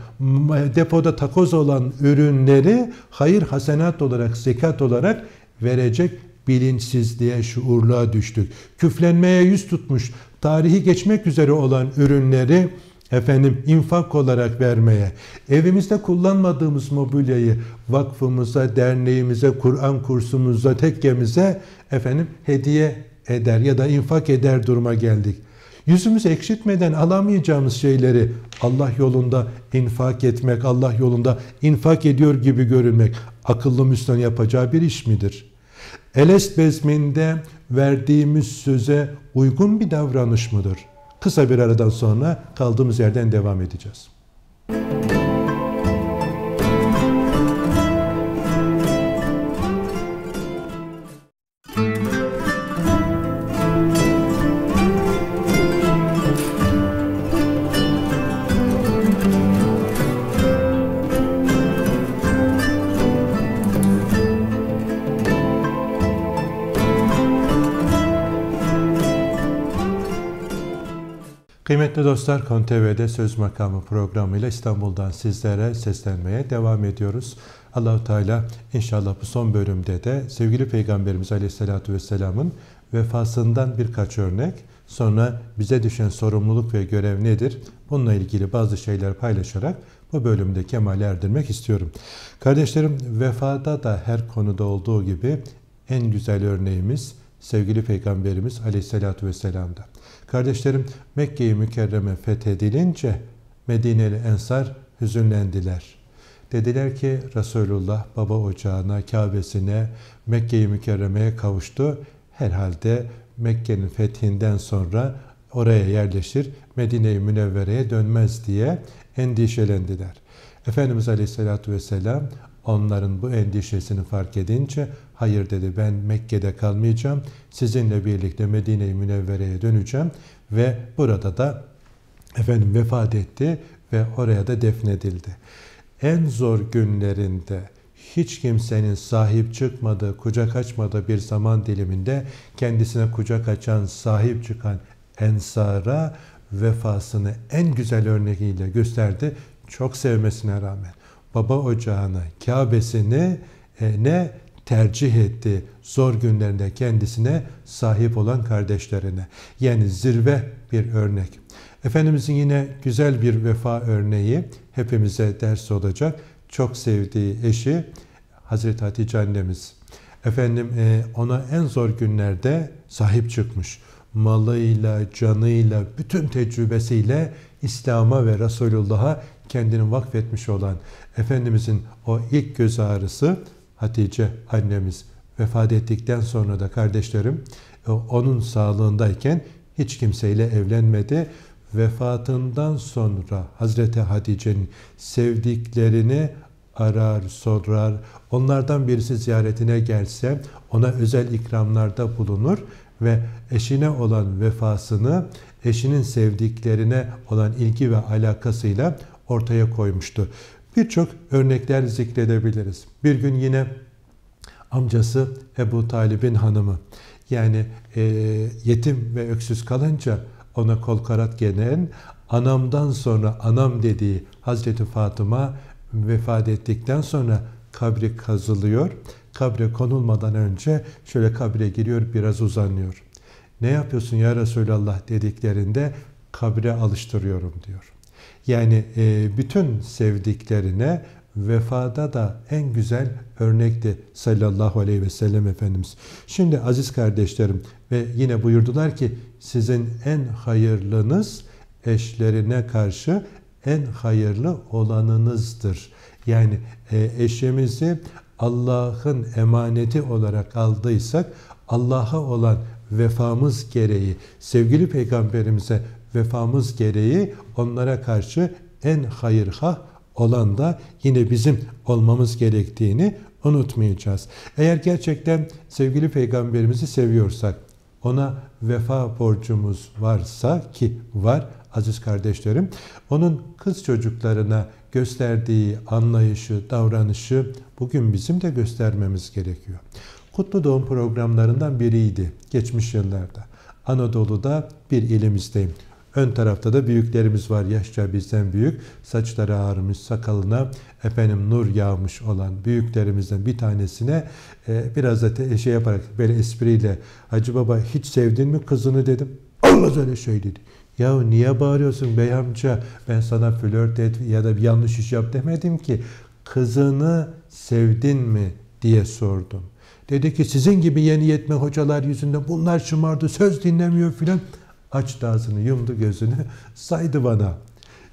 A: depoda takoz olan ürünleri hayır hasenat olarak, zekat olarak verecek bilinçsizliğe, şuurluğa düştük. Küflenmeye yüz tutmuş, tarihi geçmek üzere olan ürünleri efendim infak olarak vermeye, evimizde kullanmadığımız mobilyayı vakfımıza, derneğimize, Kur'an kursumuza, tekkemize efendim hediye eder ya da infak eder duruma geldik. Yüzümüz ekşitmeden alamayacağımız şeyleri Allah yolunda infak etmek, Allah yolunda infak ediyor gibi görünmek akıllı Müslüman yapacağı bir iş midir?'' Elest bezminde verdiğimiz söze uygun bir davranış mıdır? Kısa bir aradan sonra kaldığımız yerden devam edeceğiz. Kıymetli dostlar, Kon TV'de Söz Makamı programıyla İstanbul'dan sizlere seslenmeye devam ediyoruz. Allahu Teala inşallah bu son bölümde de sevgili Peygamberimiz Aleyhisselatü Vesselam'ın vefasından birkaç örnek, sonra bize düşen sorumluluk ve görev nedir? Bununla ilgili bazı şeyler paylaşarak bu bölümde kemale erdirmek istiyorum. Kardeşlerim vefada da her konuda olduğu gibi en güzel örneğimiz sevgili Peygamberimiz Aleyhisselatü Vesselam'dır. Kardeşlerim Mekke-i Mükerreme fethedilince Medineli Ensar hüzünlendiler. Dediler ki Resulullah baba ocağına, Kabe'sine, Mekke-i Mükerreme'ye kavuştu. Herhalde Mekke'nin fethinden sonra oraya yerleşir, Medine-i Münevvere'ye dönmez diye endişelendiler. Efendimiz Aleyhisselatü Vesselam Onların bu endişesini fark edince hayır dedi ben Mekke'de kalmayacağım. Sizinle birlikte Medine-i Münevvere'ye döneceğim ve burada da efendim vefat etti ve oraya da defnedildi. En zor günlerinde hiç kimsenin sahip çıkmadığı, kucak açmadığı bir zaman diliminde kendisine kucak açan, sahip çıkan Ensar'a vefasını en güzel örneğiyle gösterdi. Çok sevmesine rağmen baba ocağını, Kabe'sini e, ne tercih etti zor günlerinde kendisine sahip olan kardeşlerine. Yani zirve bir örnek. Efendimizin yine güzel bir vefa örneği hepimize ders olacak. Çok sevdiği eşi Hazreti Hatice annemiz. Efendim e, ona en zor günlerde sahip çıkmış. Malıyla, canıyla, bütün tecrübesiyle İslam'a ve Resulullah'a kendini vakfetmiş olan Efendimizin o ilk göz ağrısı Hatice annemiz vefat ettikten sonra da kardeşlerim e, onun sağlığındayken hiç kimseyle evlenmedi. Vefatından sonra Hazreti Hatice'nin sevdiklerini arar, sorar. Onlardan birisi ziyaretine gelse ona özel ikramlarda bulunur ve eşine olan vefasını eşinin sevdiklerine olan ilgi ve alakasıyla ortaya koymuştu. Birçok örnekler zikredebiliriz. Bir gün yine amcası Ebu Talib'in hanımı yani e, yetim ve öksüz kalınca ona kol karat gelen anamdan sonra anam dediği Hazreti Fatıma vefat ettikten sonra kabri kazılıyor. Kabre konulmadan önce şöyle kabre giriyor biraz uzanıyor. Ne yapıyorsun ya Resulallah dediklerinde kabre alıştırıyorum diyor. Yani e, bütün sevdiklerine vefada da en güzel örnekti sallallahu aleyhi ve sellem Efendimiz. Şimdi aziz kardeşlerim ve yine buyurdular ki sizin en hayırlınız eşlerine karşı en hayırlı olanınızdır. Yani e, eşimizi Allah'ın emaneti olarak aldıysak Allah'a olan vefamız gereği sevgili peygamberimize vefamız gereği onlara karşı en hayırhah olan da yine bizim olmamız gerektiğini unutmayacağız. Eğer gerçekten sevgili peygamberimizi seviyorsak, ona vefa borcumuz varsa ki var aziz kardeşlerim, onun kız çocuklarına gösterdiği anlayışı, davranışı bugün bizim de göstermemiz gerekiyor. Kutlu Doğum programlarından biriydi geçmiş yıllarda. Anadolu'da bir ilimizdeyim. Ön tarafta da büyüklerimiz var yaşça bizden büyük. Saçları ağarmış sakalına efendim nur yağmış olan büyüklerimizden bir tanesine e, biraz da te- şey yaparak böyle espriyle Hacı Baba hiç sevdin mi kızını dedim. Allah öyle şey dedi. Ya niye bağırıyorsun bey amca ben sana flört et ya da bir yanlış iş yap demedim ki. Kızını sevdin mi diye sordum. Dedi ki sizin gibi yeni yetme hocalar yüzünden bunlar şımardı söz dinlemiyor filan. Aç dağısını yumdu gözünü saydı bana.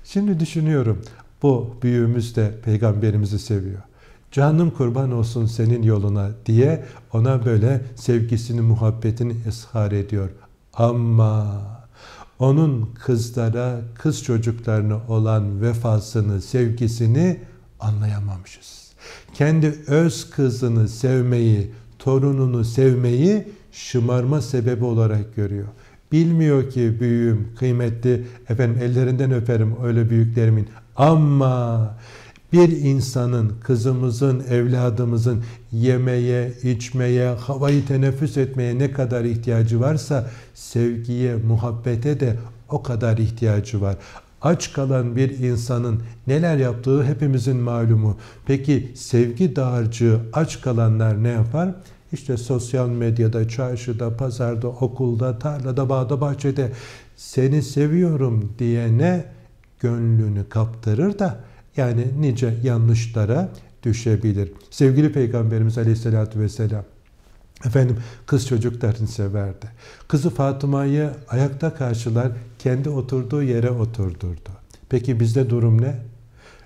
A: Şimdi düşünüyorum bu büyüğümüz de peygamberimizi seviyor. Canım kurban olsun senin yoluna diye ona böyle sevgisini, muhabbetini eshar ediyor. Ama onun kızlara, kız çocuklarına olan vefasını, sevgisini anlayamamışız. Kendi öz kızını sevmeyi, torununu sevmeyi şımarma sebebi olarak görüyor. Bilmiyor ki büyüğüm, kıymetli, efendim ellerinden öperim öyle büyüklerimin. Ama bir insanın, kızımızın, evladımızın yemeye, içmeye, havayı teneffüs etmeye ne kadar ihtiyacı varsa sevgiye, muhabbete de o kadar ihtiyacı var. Aç kalan bir insanın neler yaptığı hepimizin malumu. Peki sevgi dağarcığı aç kalanlar ne yapar? İşte sosyal medyada, çarşıda, pazarda, okulda, tarlada, bağda, bahçede seni seviyorum diyene gönlünü kaptırır da yani nice yanlışlara düşebilir. Sevgili Peygamberimiz Aleyhisselatü Vesselam Efendim kız çocuklarını severdi. Kızı Fatıma'yı ayakta karşılar, kendi oturduğu yere oturdurdu. Peki bizde durum ne?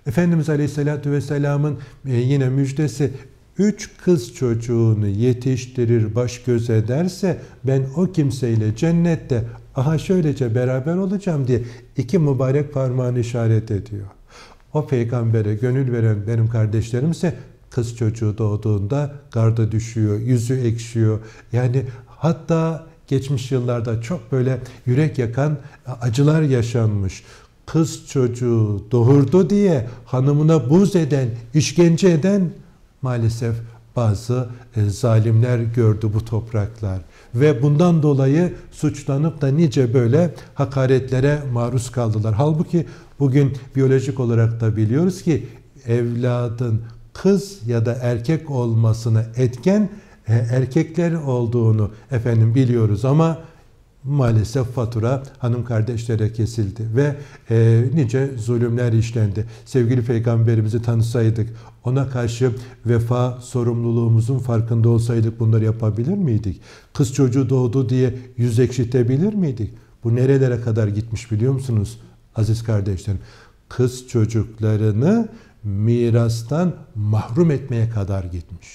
A: Efendimiz Aleyhisselatü Vesselam'ın e, yine müjdesi üç kız çocuğunu yetiştirir baş göz ederse ben o kimseyle cennette aha şöylece beraber olacağım diye iki mübarek parmağını işaret ediyor. O peygambere gönül veren benim kardeşlerimse kız çocuğu doğduğunda garda düşüyor, yüzü ekşiyor. Yani hatta geçmiş yıllarda çok böyle yürek yakan acılar yaşanmış. Kız çocuğu doğurdu diye hanımına buz eden, işkence eden maalesef bazı e, zalimler gördü bu topraklar ve bundan dolayı suçlanıp da nice böyle hakaretlere maruz kaldılar. Halbuki bugün biyolojik olarak da biliyoruz ki evladın kız ya da erkek olmasına etken e, erkekler olduğunu efendim biliyoruz ama maalesef fatura hanım kardeşlere kesildi ve e, nice zulümler işlendi. Sevgili peygamberimizi tanısaydık, ona karşı vefa sorumluluğumuzun farkında olsaydık bunları yapabilir miydik? Kız çocuğu doğdu diye yüz ekşitebilir miydik? Bu nerelere kadar gitmiş biliyor musunuz aziz kardeşlerim? Kız çocuklarını mirastan mahrum etmeye kadar gitmiş.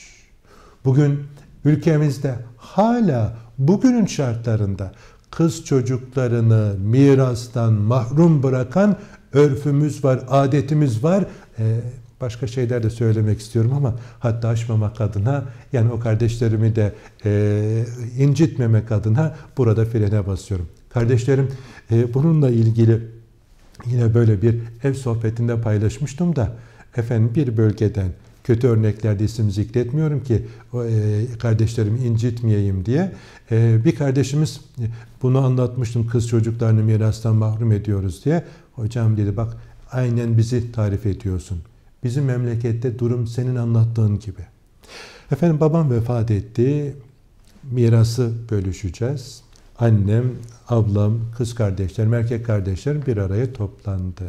A: Bugün ülkemizde hala bugünün şartlarında kız çocuklarını mirastan mahrum bırakan örfümüz var, adetimiz var. E, başka şeyler de söylemek istiyorum ama hatta aşmamak adına yani o kardeşlerimi de e, incitmemek adına burada frene basıyorum. Kardeşlerim e, bununla ilgili yine böyle bir ev sohbetinde paylaşmıştım da efendim bir bölgeden kötü örneklerde isim zikretmiyorum ki e, kardeşlerimi incitmeyeyim diye. E, bir kardeşimiz e, bunu anlatmıştım kız çocuklarını mirastan mahrum ediyoruz diye. Hocam dedi bak aynen bizi tarif ediyorsun. Bizim memlekette durum senin anlattığın gibi. Efendim babam vefat etti. Mirası bölüşeceğiz. Annem, ablam, kız kardeşlerim, erkek kardeşlerim bir araya toplandık.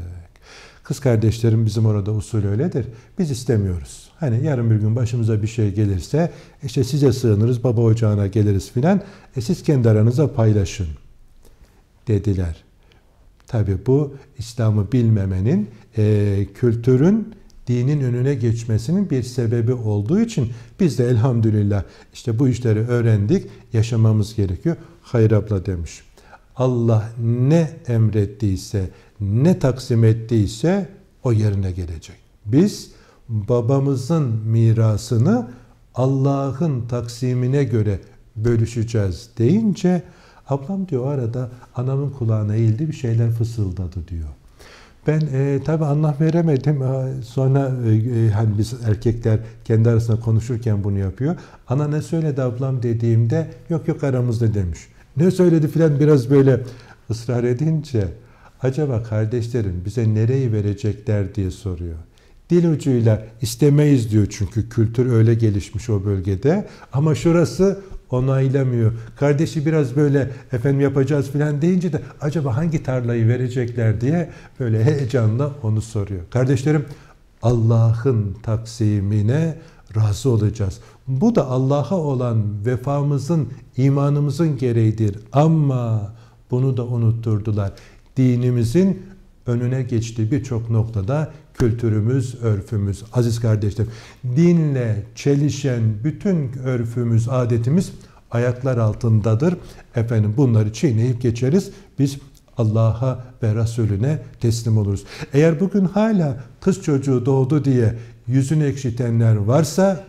A: Kız kardeşlerim bizim orada usul öyledir. Biz istemiyoruz. Hani yarın bir gün başımıza bir şey gelirse işte size sığınırız, baba ocağına geliriz filan. E siz kendi aranıza paylaşın dediler. Tabi bu İslam'ı bilmemenin, e, kültürün dinin önüne geçmesinin bir sebebi olduğu için biz de elhamdülillah işte bu işleri öğrendik, yaşamamız gerekiyor. Hayır abla demiş. Allah ne emrettiyse, ne taksim ettiyse o yerine gelecek. Biz babamızın mirasını Allah'ın taksimine göre bölüşeceğiz deyince ablam diyor arada anamın kulağına eğildi bir şeyler fısıldadı diyor. Ben e, tabi anlam veremedim. Sonra e, e, hani biz erkekler kendi arasında konuşurken bunu yapıyor. Ana ne söyledi ablam dediğimde yok yok aramızda demiş. Ne söyledi filan biraz böyle ısrar edince acaba kardeşlerim bize nereyi verecekler diye soruyor. Dil ucuyla istemeyiz diyor çünkü kültür öyle gelişmiş o bölgede. Ama şurası onaylamıyor. Kardeşi biraz böyle efendim yapacağız filan deyince de acaba hangi tarlayı verecekler diye böyle heyecanla onu soruyor. Kardeşlerim Allah'ın taksimine razı olacağız. Bu da Allah'a olan vefamızın, imanımızın gereğidir. Ama bunu da unutturdular. Dinimizin önüne geçtiği birçok noktada kültürümüz, örfümüz. Aziz kardeşlerim, dinle çelişen bütün örfümüz, adetimiz ayaklar altındadır. Efendim bunları çiğneyip geçeriz. Biz Allah'a ve Resulüne teslim oluruz. Eğer bugün hala kız çocuğu doğdu diye yüzünü ekşitenler varsa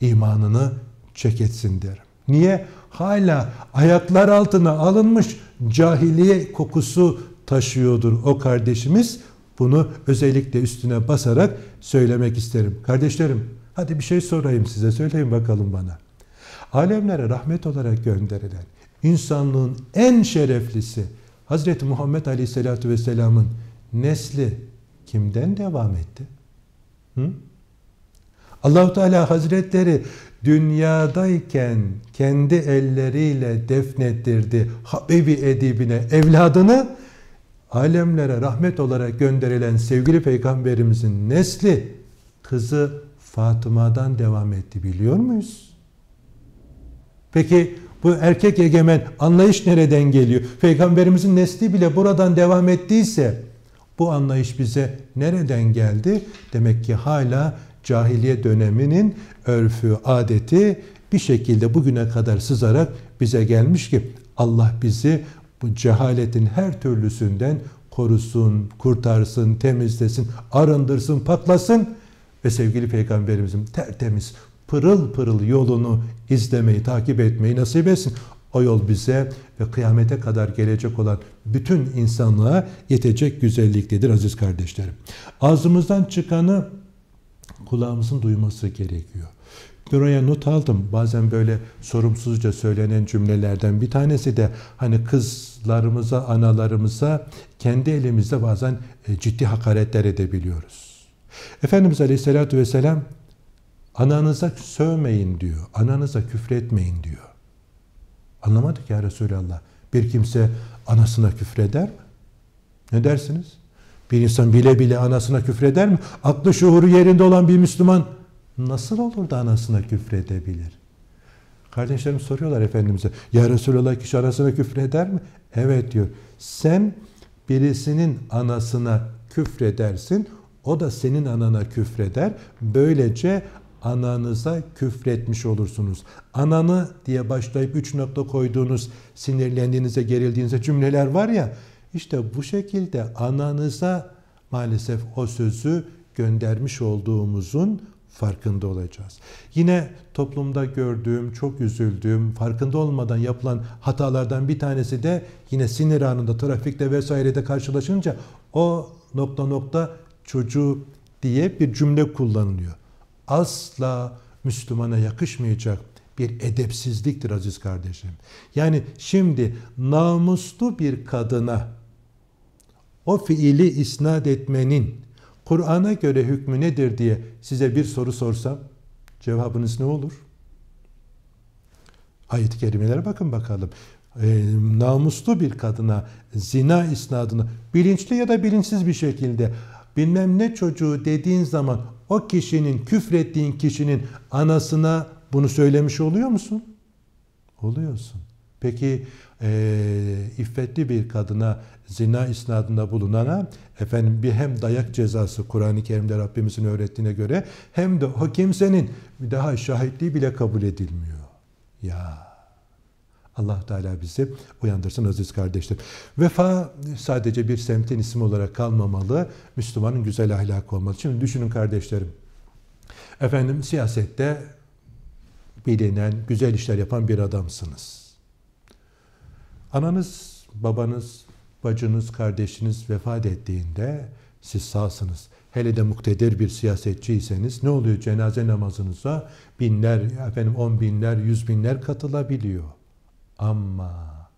A: imanını çek etsin derim. Niye? Hala ayaklar altına alınmış cahiliye kokusu taşıyordur o kardeşimiz. Bunu özellikle üstüne basarak söylemek isterim. Kardeşlerim hadi bir şey sorayım size söyleyin bakalım bana. Alemlere rahmet olarak gönderilen insanlığın en şereflisi Hazreti Muhammed Aleyhisselatü Vesselam'ın nesli kimden devam etti? Hı? Allahu Teala Hazretleri dünyadayken kendi elleriyle defnettirdi Habibi edibine evladını alemlere rahmet olarak gönderilen sevgili peygamberimizin nesli kızı Fatıma'dan devam etti biliyor muyuz? Peki bu erkek egemen anlayış nereden geliyor? Peygamberimizin nesli bile buradan devam ettiyse bu anlayış bize nereden geldi? Demek ki hala cahiliye döneminin örfü, adeti bir şekilde bugüne kadar sızarak bize gelmiş ki Allah bizi bu cehaletin her türlüsünden korusun, kurtarsın, temizlesin, arındırsın, patlasın ve sevgili peygamberimizin tertemiz, pırıl pırıl yolunu izlemeyi, takip etmeyi nasip etsin. O yol bize ve kıyamete kadar gelecek olan bütün insanlığa yetecek güzelliktedir aziz kardeşlerim. Ağzımızdan çıkanı kulağımızın duyması gerekiyor. Buraya not aldım. Bazen böyle sorumsuzca söylenen cümlelerden bir tanesi de hani kızlarımıza, analarımıza kendi elimizde bazen e, ciddi hakaretler edebiliyoruz. Efendimiz Aleyhisselatü Vesselam ananıza sövmeyin diyor. Ananıza küfretmeyin diyor. Anlamadık ya Resulallah. Bir kimse anasına küfreder mi? Ne dersiniz? Bir insan bile bile anasına küfreder mi? Aklı şuuru yerinde olan bir Müslüman nasıl olur da anasına küfredebilir? Kardeşlerim soruyorlar Efendimiz'e, Ya Resulallah kişi anasına küfreder mi? Evet diyor. Sen birisinin anasına küfredersin, o da senin anana küfreder. Böylece ananıza küfretmiş olursunuz. Ananı diye başlayıp üç nokta koyduğunuz, sinirlendiğinize, gerildiğinize cümleler var ya, işte bu şekilde ananıza maalesef o sözü göndermiş olduğumuzun farkında olacağız. Yine toplumda gördüğüm, çok üzüldüğüm, farkında olmadan yapılan hatalardan bir tanesi de yine sinir anında, trafikte vesairede karşılaşınca o nokta nokta çocuğu diye bir cümle kullanılıyor. Asla Müslümana yakışmayacak bir edepsizliktir aziz kardeşim. Yani şimdi namuslu bir kadına o fiili isnat etmenin Kur'an'a göre hükmü nedir diye size bir soru sorsam cevabınız ne olur? Ayet-i kerimelere bakın bakalım. Ee, namuslu bir kadına, zina isnadına, bilinçli ya da bilinçsiz bir şekilde bilmem ne çocuğu dediğin zaman o kişinin, küfrettiğin kişinin anasına bunu söylemiş oluyor musun? Oluyorsun. Peki e, iffetli bir kadına zina isnadında bulunana efendim bir hem dayak cezası Kur'an-ı Kerim'de Rabbimizin öğrettiğine göre hem de o kimsenin daha şahitliği bile kabul edilmiyor. Ya Allah Teala bizi uyandırsın aziz kardeşlerim. Vefa sadece bir semtin ismi olarak kalmamalı. Müslümanın güzel ahlakı olmalı. Şimdi düşünün kardeşlerim. Efendim siyasette bilinen, güzel işler yapan bir adamsınız Ananız, babanız, bacınız, kardeşiniz vefat ettiğinde siz sağsınız. Hele de muktedir bir siyasetçiyseniz ne oluyor cenaze namazınıza? Binler, efendim on binler, yüz binler katılabiliyor. Ama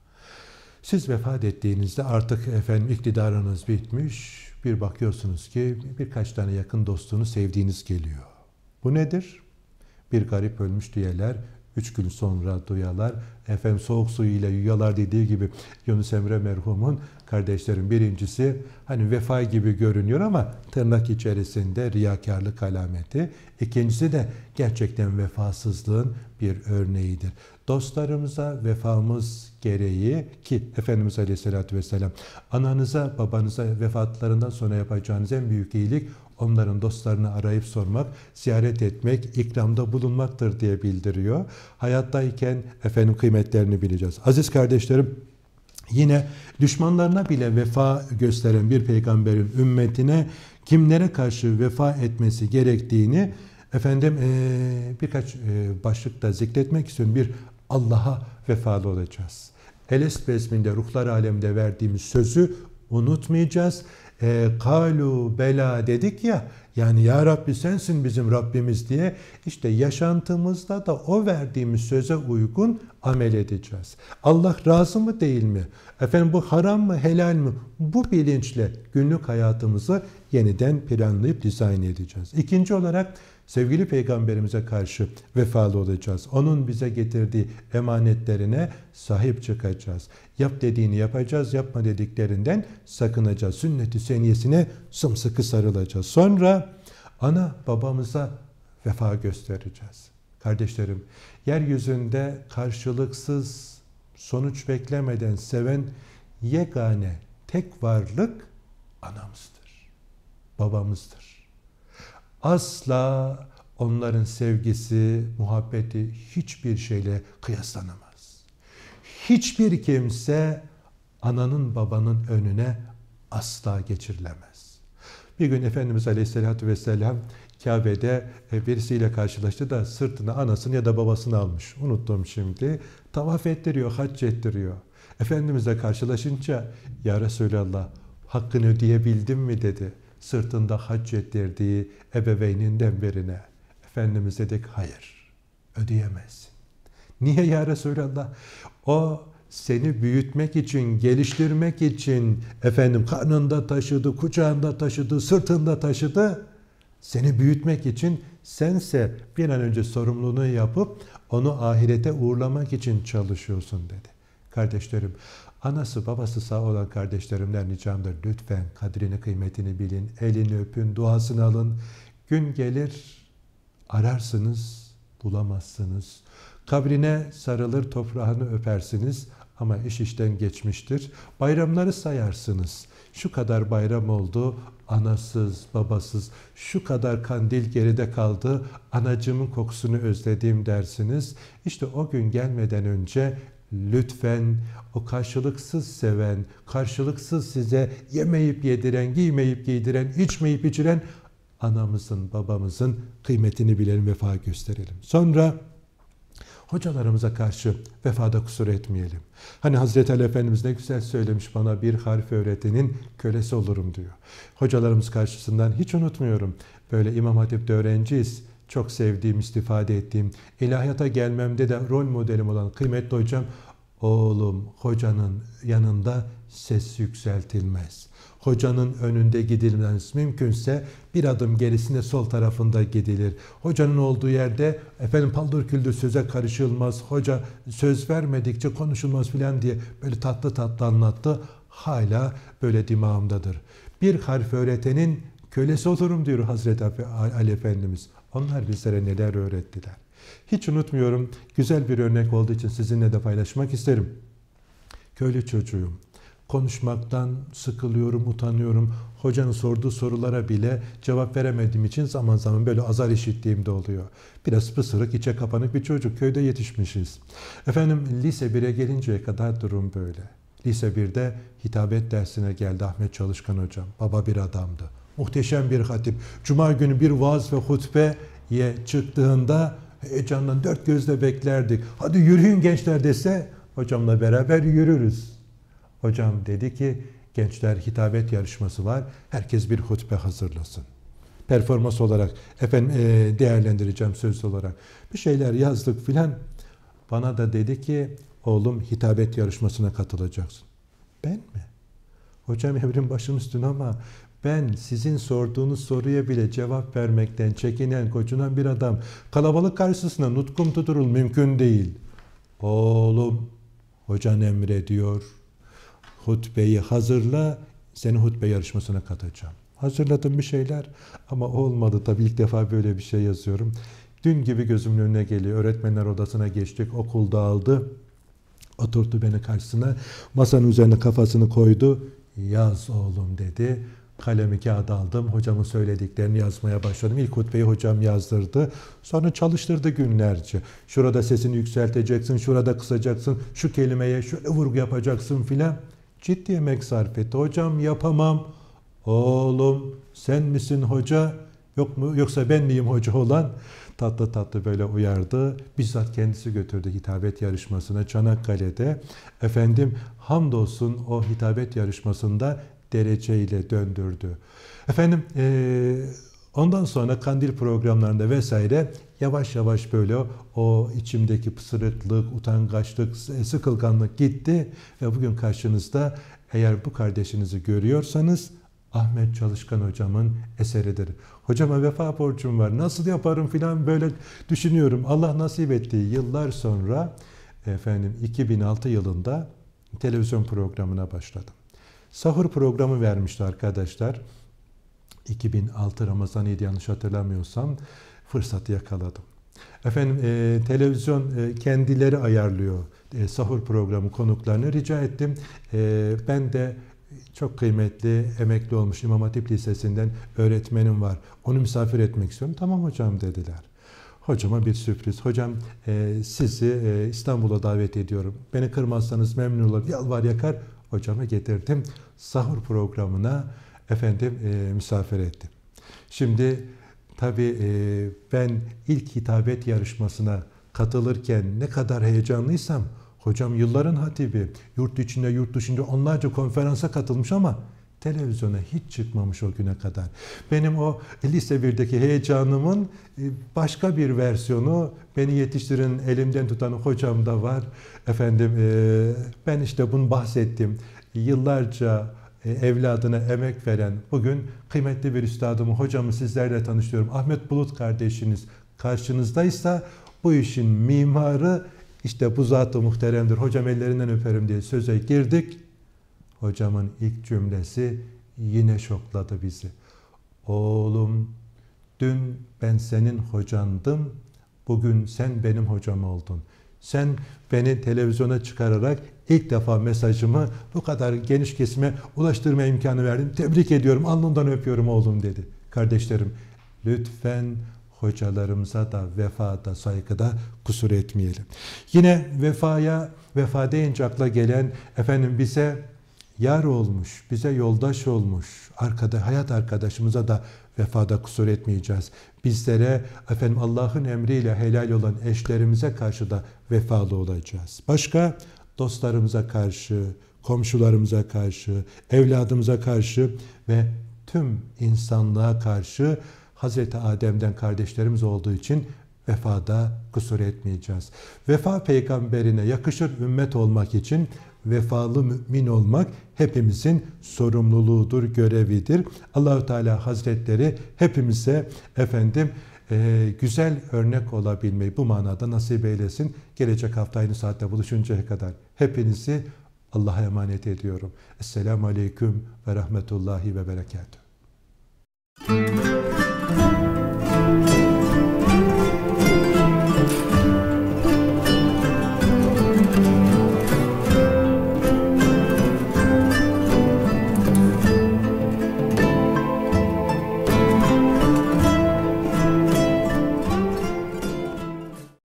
A: siz vefat ettiğinizde artık efendim iktidarınız bitmiş, bir bakıyorsunuz ki birkaç tane yakın dostunu sevdiğiniz geliyor. Bu nedir? Bir garip ölmüş diyeler, Üç gün sonra duyalar, efem soğuk suyu ile yuyalar dediği gibi Yunus Emre merhumun kardeşlerin birincisi hani vefa gibi görünüyor ama tırnak içerisinde riyakarlık alameti. İkincisi de gerçekten vefasızlığın bir örneğidir. Dostlarımıza vefamız gereği ki Efendimiz Aleyhisselatü Vesselam ananıza babanıza vefatlarından sonra yapacağınız en büyük iyilik onların dostlarını arayıp sormak, ziyaret etmek, ikramda bulunmaktır diye bildiriyor. Hayattayken efendim kıymetlerini bileceğiz. Aziz kardeşlerim, Yine düşmanlarına bile vefa gösteren bir peygamberin ümmetine kimlere karşı vefa etmesi gerektiğini efendim ee, birkaç e, başlıkta zikretmek istiyorum. Bir Allah'a vefalı olacağız. Eles bezminde ruhlar alemde verdiğimiz sözü unutmayacağız e, kalu bela dedik ya yani ya Rabbi sensin bizim Rabbimiz diye işte yaşantımızda da o verdiğimiz söze uygun amel edeceğiz. Allah razı mı değil mi? Efendim bu haram mı helal mi? Bu bilinçle günlük hayatımızı yeniden planlayıp dizayn edeceğiz. İkinci olarak sevgili peygamberimize karşı vefalı olacağız. Onun bize getirdiği emanetlerine sahip çıkacağız. Yap dediğini yapacağız, yapma dediklerinden sakınacağız. Sünnet-i seniyesine sımsıkı sarılacağız. Sonra ana babamıza vefa göstereceğiz. Kardeşlerim, yeryüzünde karşılıksız sonuç beklemeden seven yegane tek varlık anamızdır, babamızdır asla onların sevgisi, muhabbeti hiçbir şeyle kıyaslanamaz. Hiçbir kimse ananın babanın önüne asla geçirilemez. Bir gün Efendimiz Aleyhisselatü Vesselam Kabe'de e, birisiyle karşılaştı da sırtına anasını ya da babasını almış. Unuttum şimdi. Tavaf ettiriyor, hac ettiriyor. Efendimizle karşılaşınca Ya Resulallah hakkını ödeyebildim mi dedi sırtında hac ettirdiği ebeveynin demverine. Efendimiz dedik hayır ödeyemezsin. Niye ya Resulallah? O seni büyütmek için, geliştirmek için efendim karnında taşıdı, kucağında taşıdı, sırtında taşıdı. Seni büyütmek için sense bir an önce sorumluluğunu yapıp onu ahirete uğurlamak için çalışıyorsun dedi. Kardeşlerim Anası babası sağ olan kardeşlerimden ricamdır. Lütfen kadrini kıymetini bilin, elini öpün, duasını alın. Gün gelir ararsınız, bulamazsınız. Kabrine sarılır toprağını öpersiniz ama iş işten geçmiştir. Bayramları sayarsınız. Şu kadar bayram oldu, anasız, babasız, şu kadar kandil geride kaldı, anacımın kokusunu özledim dersiniz. İşte o gün gelmeden önce Lütfen o karşılıksız seven, karşılıksız size yemeyip yediren, giymeyip giydiren, içmeyip içiren anamızın, babamızın kıymetini bilelim, vefa gösterelim. Sonra hocalarımıza karşı vefada kusur etmeyelim. Hani Hazreti Ali Efendimiz ne güzel söylemiş bana bir harf öğretenin kölesi olurum diyor. Hocalarımız karşısından hiç unutmuyorum. Böyle İmam Hatip'te öğrenciyiz çok sevdiğim, istifade ettiğim, ilahiyata gelmemde de rol modelim olan kıymetli hocam, oğlum hocanın yanında ses yükseltilmez. Hocanın önünde gidilmez. Mümkünse bir adım gerisine sol tarafında gidilir. Hocanın olduğu yerde efendim paldır küldür söze karışılmaz. Hoca söz vermedikçe konuşulmaz filan diye böyle tatlı tatlı anlattı. Hala böyle dimağımdadır. Bir harf öğretenin kölesi olurum diyor Hazreti Ali Efendimiz. Onlar bizlere neler öğrettiler. Hiç unutmuyorum, güzel bir örnek olduğu için sizinle de paylaşmak isterim. Köylü çocuğum, konuşmaktan sıkılıyorum, utanıyorum. Hocanın sorduğu sorulara bile cevap veremediğim için zaman zaman böyle azar işittiğim de oluyor. Biraz pısırık, içe kapanık bir çocuk. Köyde yetişmişiz. Efendim lise 1'e gelinceye kadar durum böyle. Lise 1'de hitabet dersine geldi Ahmet Çalışkan hocam. Baba bir adamdı muhteşem bir hatip. Cuma günü bir vaaz ve hutbeye çıktığında heyecandan dört gözle beklerdik. Hadi yürüyün gençler dese hocamla beraber yürürüz. Hocam dedi ki gençler hitabet yarışması var. Herkes bir hutbe hazırlasın. Performans olarak efendim e, değerlendireceğim söz olarak. Bir şeyler yazdık filan. Bana da dedi ki oğlum hitabet yarışmasına katılacaksın. Ben mi? Hocam evrim başım üstüne ama ben sizin sorduğunuz soruya bile cevap vermekten çekinen, koçunan bir adam. Kalabalık karşısına nutkum tuturul mümkün değil. Oğlum, hocan emrediyor. Hutbeyi hazırla, seni hutbe yarışmasına katacağım. Hazırladım bir şeyler ama olmadı tabii ilk defa böyle bir şey yazıyorum. Dün gibi gözümün önüne geliyor. Öğretmenler odasına geçtik, okul dağıldı. Oturttu beni karşısına, masanın üzerine kafasını koydu. Yaz oğlum dedi kalemi kağıda aldım. Hocamın söylediklerini yazmaya başladım. İlk hutbeyi hocam yazdırdı. Sonra çalıştırdı günlerce. Şurada sesini yükselteceksin, şurada kısacaksın, şu kelimeye şöyle vurgu yapacaksın filan. Ciddi emek sarf etti. Hocam yapamam. Oğlum sen misin hoca? Yok mu? Yoksa ben miyim hoca olan? Tatlı tatlı böyle uyardı. Bizzat kendisi götürdü hitabet yarışmasına Çanakkale'de. Efendim hamdolsun o hitabet yarışmasında dereceyle döndürdü. Efendim e, ondan sonra kandil programlarında vesaire yavaş yavaş böyle o içimdeki pısırıklık, utangaçlık, sıkılganlık gitti ve bugün karşınızda eğer bu kardeşinizi görüyorsanız Ahmet Çalışkan hocamın eseridir. Hocama vefa borcum var. Nasıl yaparım filan böyle düşünüyorum. Allah nasip ettiği yıllar sonra efendim 2006 yılında televizyon programına başladım sahur programı vermişti arkadaşlar. 2006 Ramazan'ıydı yanlış hatırlamıyorsam fırsatı yakaladım. Efendim e, televizyon e, kendileri ayarlıyor e, sahur programı konuklarını rica ettim. E, ben de çok kıymetli emekli olmuş İmam Hatip Lisesi'nden öğretmenim var. Onu misafir etmek istiyorum. Tamam hocam dediler. Hocama bir sürpriz. Hocam e, sizi e, İstanbul'a davet ediyorum. Beni kırmazsanız memnun olurum. Yalvar yakar hocamı getirdim. Sahur programına efendim e, misafir ettim. Şimdi tabii e, ben ilk hitabet yarışmasına katılırken ne kadar heyecanlıysam hocam yılların hatibi yurt içinde yurt dışında onlarca konferansa katılmış ama televizyona hiç çıkmamış o güne kadar. Benim o lise 1'deki heyecanımın e, başka bir versiyonu beni yetiştiren elimden tutan hocam da var. Efendim e, ben işte bunu bahsettim. Yıllarca e, evladına emek veren bugün kıymetli bir üstadımı, hocamı sizlerle tanıştırıyorum. Ahmet Bulut kardeşiniz karşınızdaysa bu işin mimarı işte bu zat-ı muhteremdir. Hocam ellerinden öperim diye söze girdik. Hocamın ilk cümlesi yine şokladı bizi. Oğlum dün ben senin hocandım, bugün sen benim hocam oldun. Sen beni televizyona çıkararak ilk defa mesajımı bu kadar geniş kesime ulaştırma imkanı verdin. Tebrik ediyorum, alnından öpüyorum oğlum dedi. Kardeşlerim lütfen hocalarımıza da vefada, saygıda kusur etmeyelim. Yine vefaya, vefa deyince akla gelen efendim bize yar olmuş, bize yoldaş olmuş, arkada, hayat arkadaşımıza da vefada kusur etmeyeceğiz. Bizlere efendim Allah'ın emriyle helal olan eşlerimize karşı da vefalı olacağız. Başka dostlarımıza karşı, komşularımıza karşı, evladımıza karşı ve tüm insanlığa karşı Hazreti Adem'den kardeşlerimiz olduğu için vefada kusur etmeyeceğiz. Vefa peygamberine yakışır ümmet olmak için vefalı mümin olmak hepimizin sorumluluğudur, görevidir. Allahü Teala Hazretleri hepimize efendim e, güzel örnek olabilmeyi bu manada nasip eylesin. Gelecek hafta aynı saatte buluşuncaya kadar hepinizi Allah'a emanet ediyorum. Esselamu Aleyküm ve Rahmetullahi ve Berekatuhu.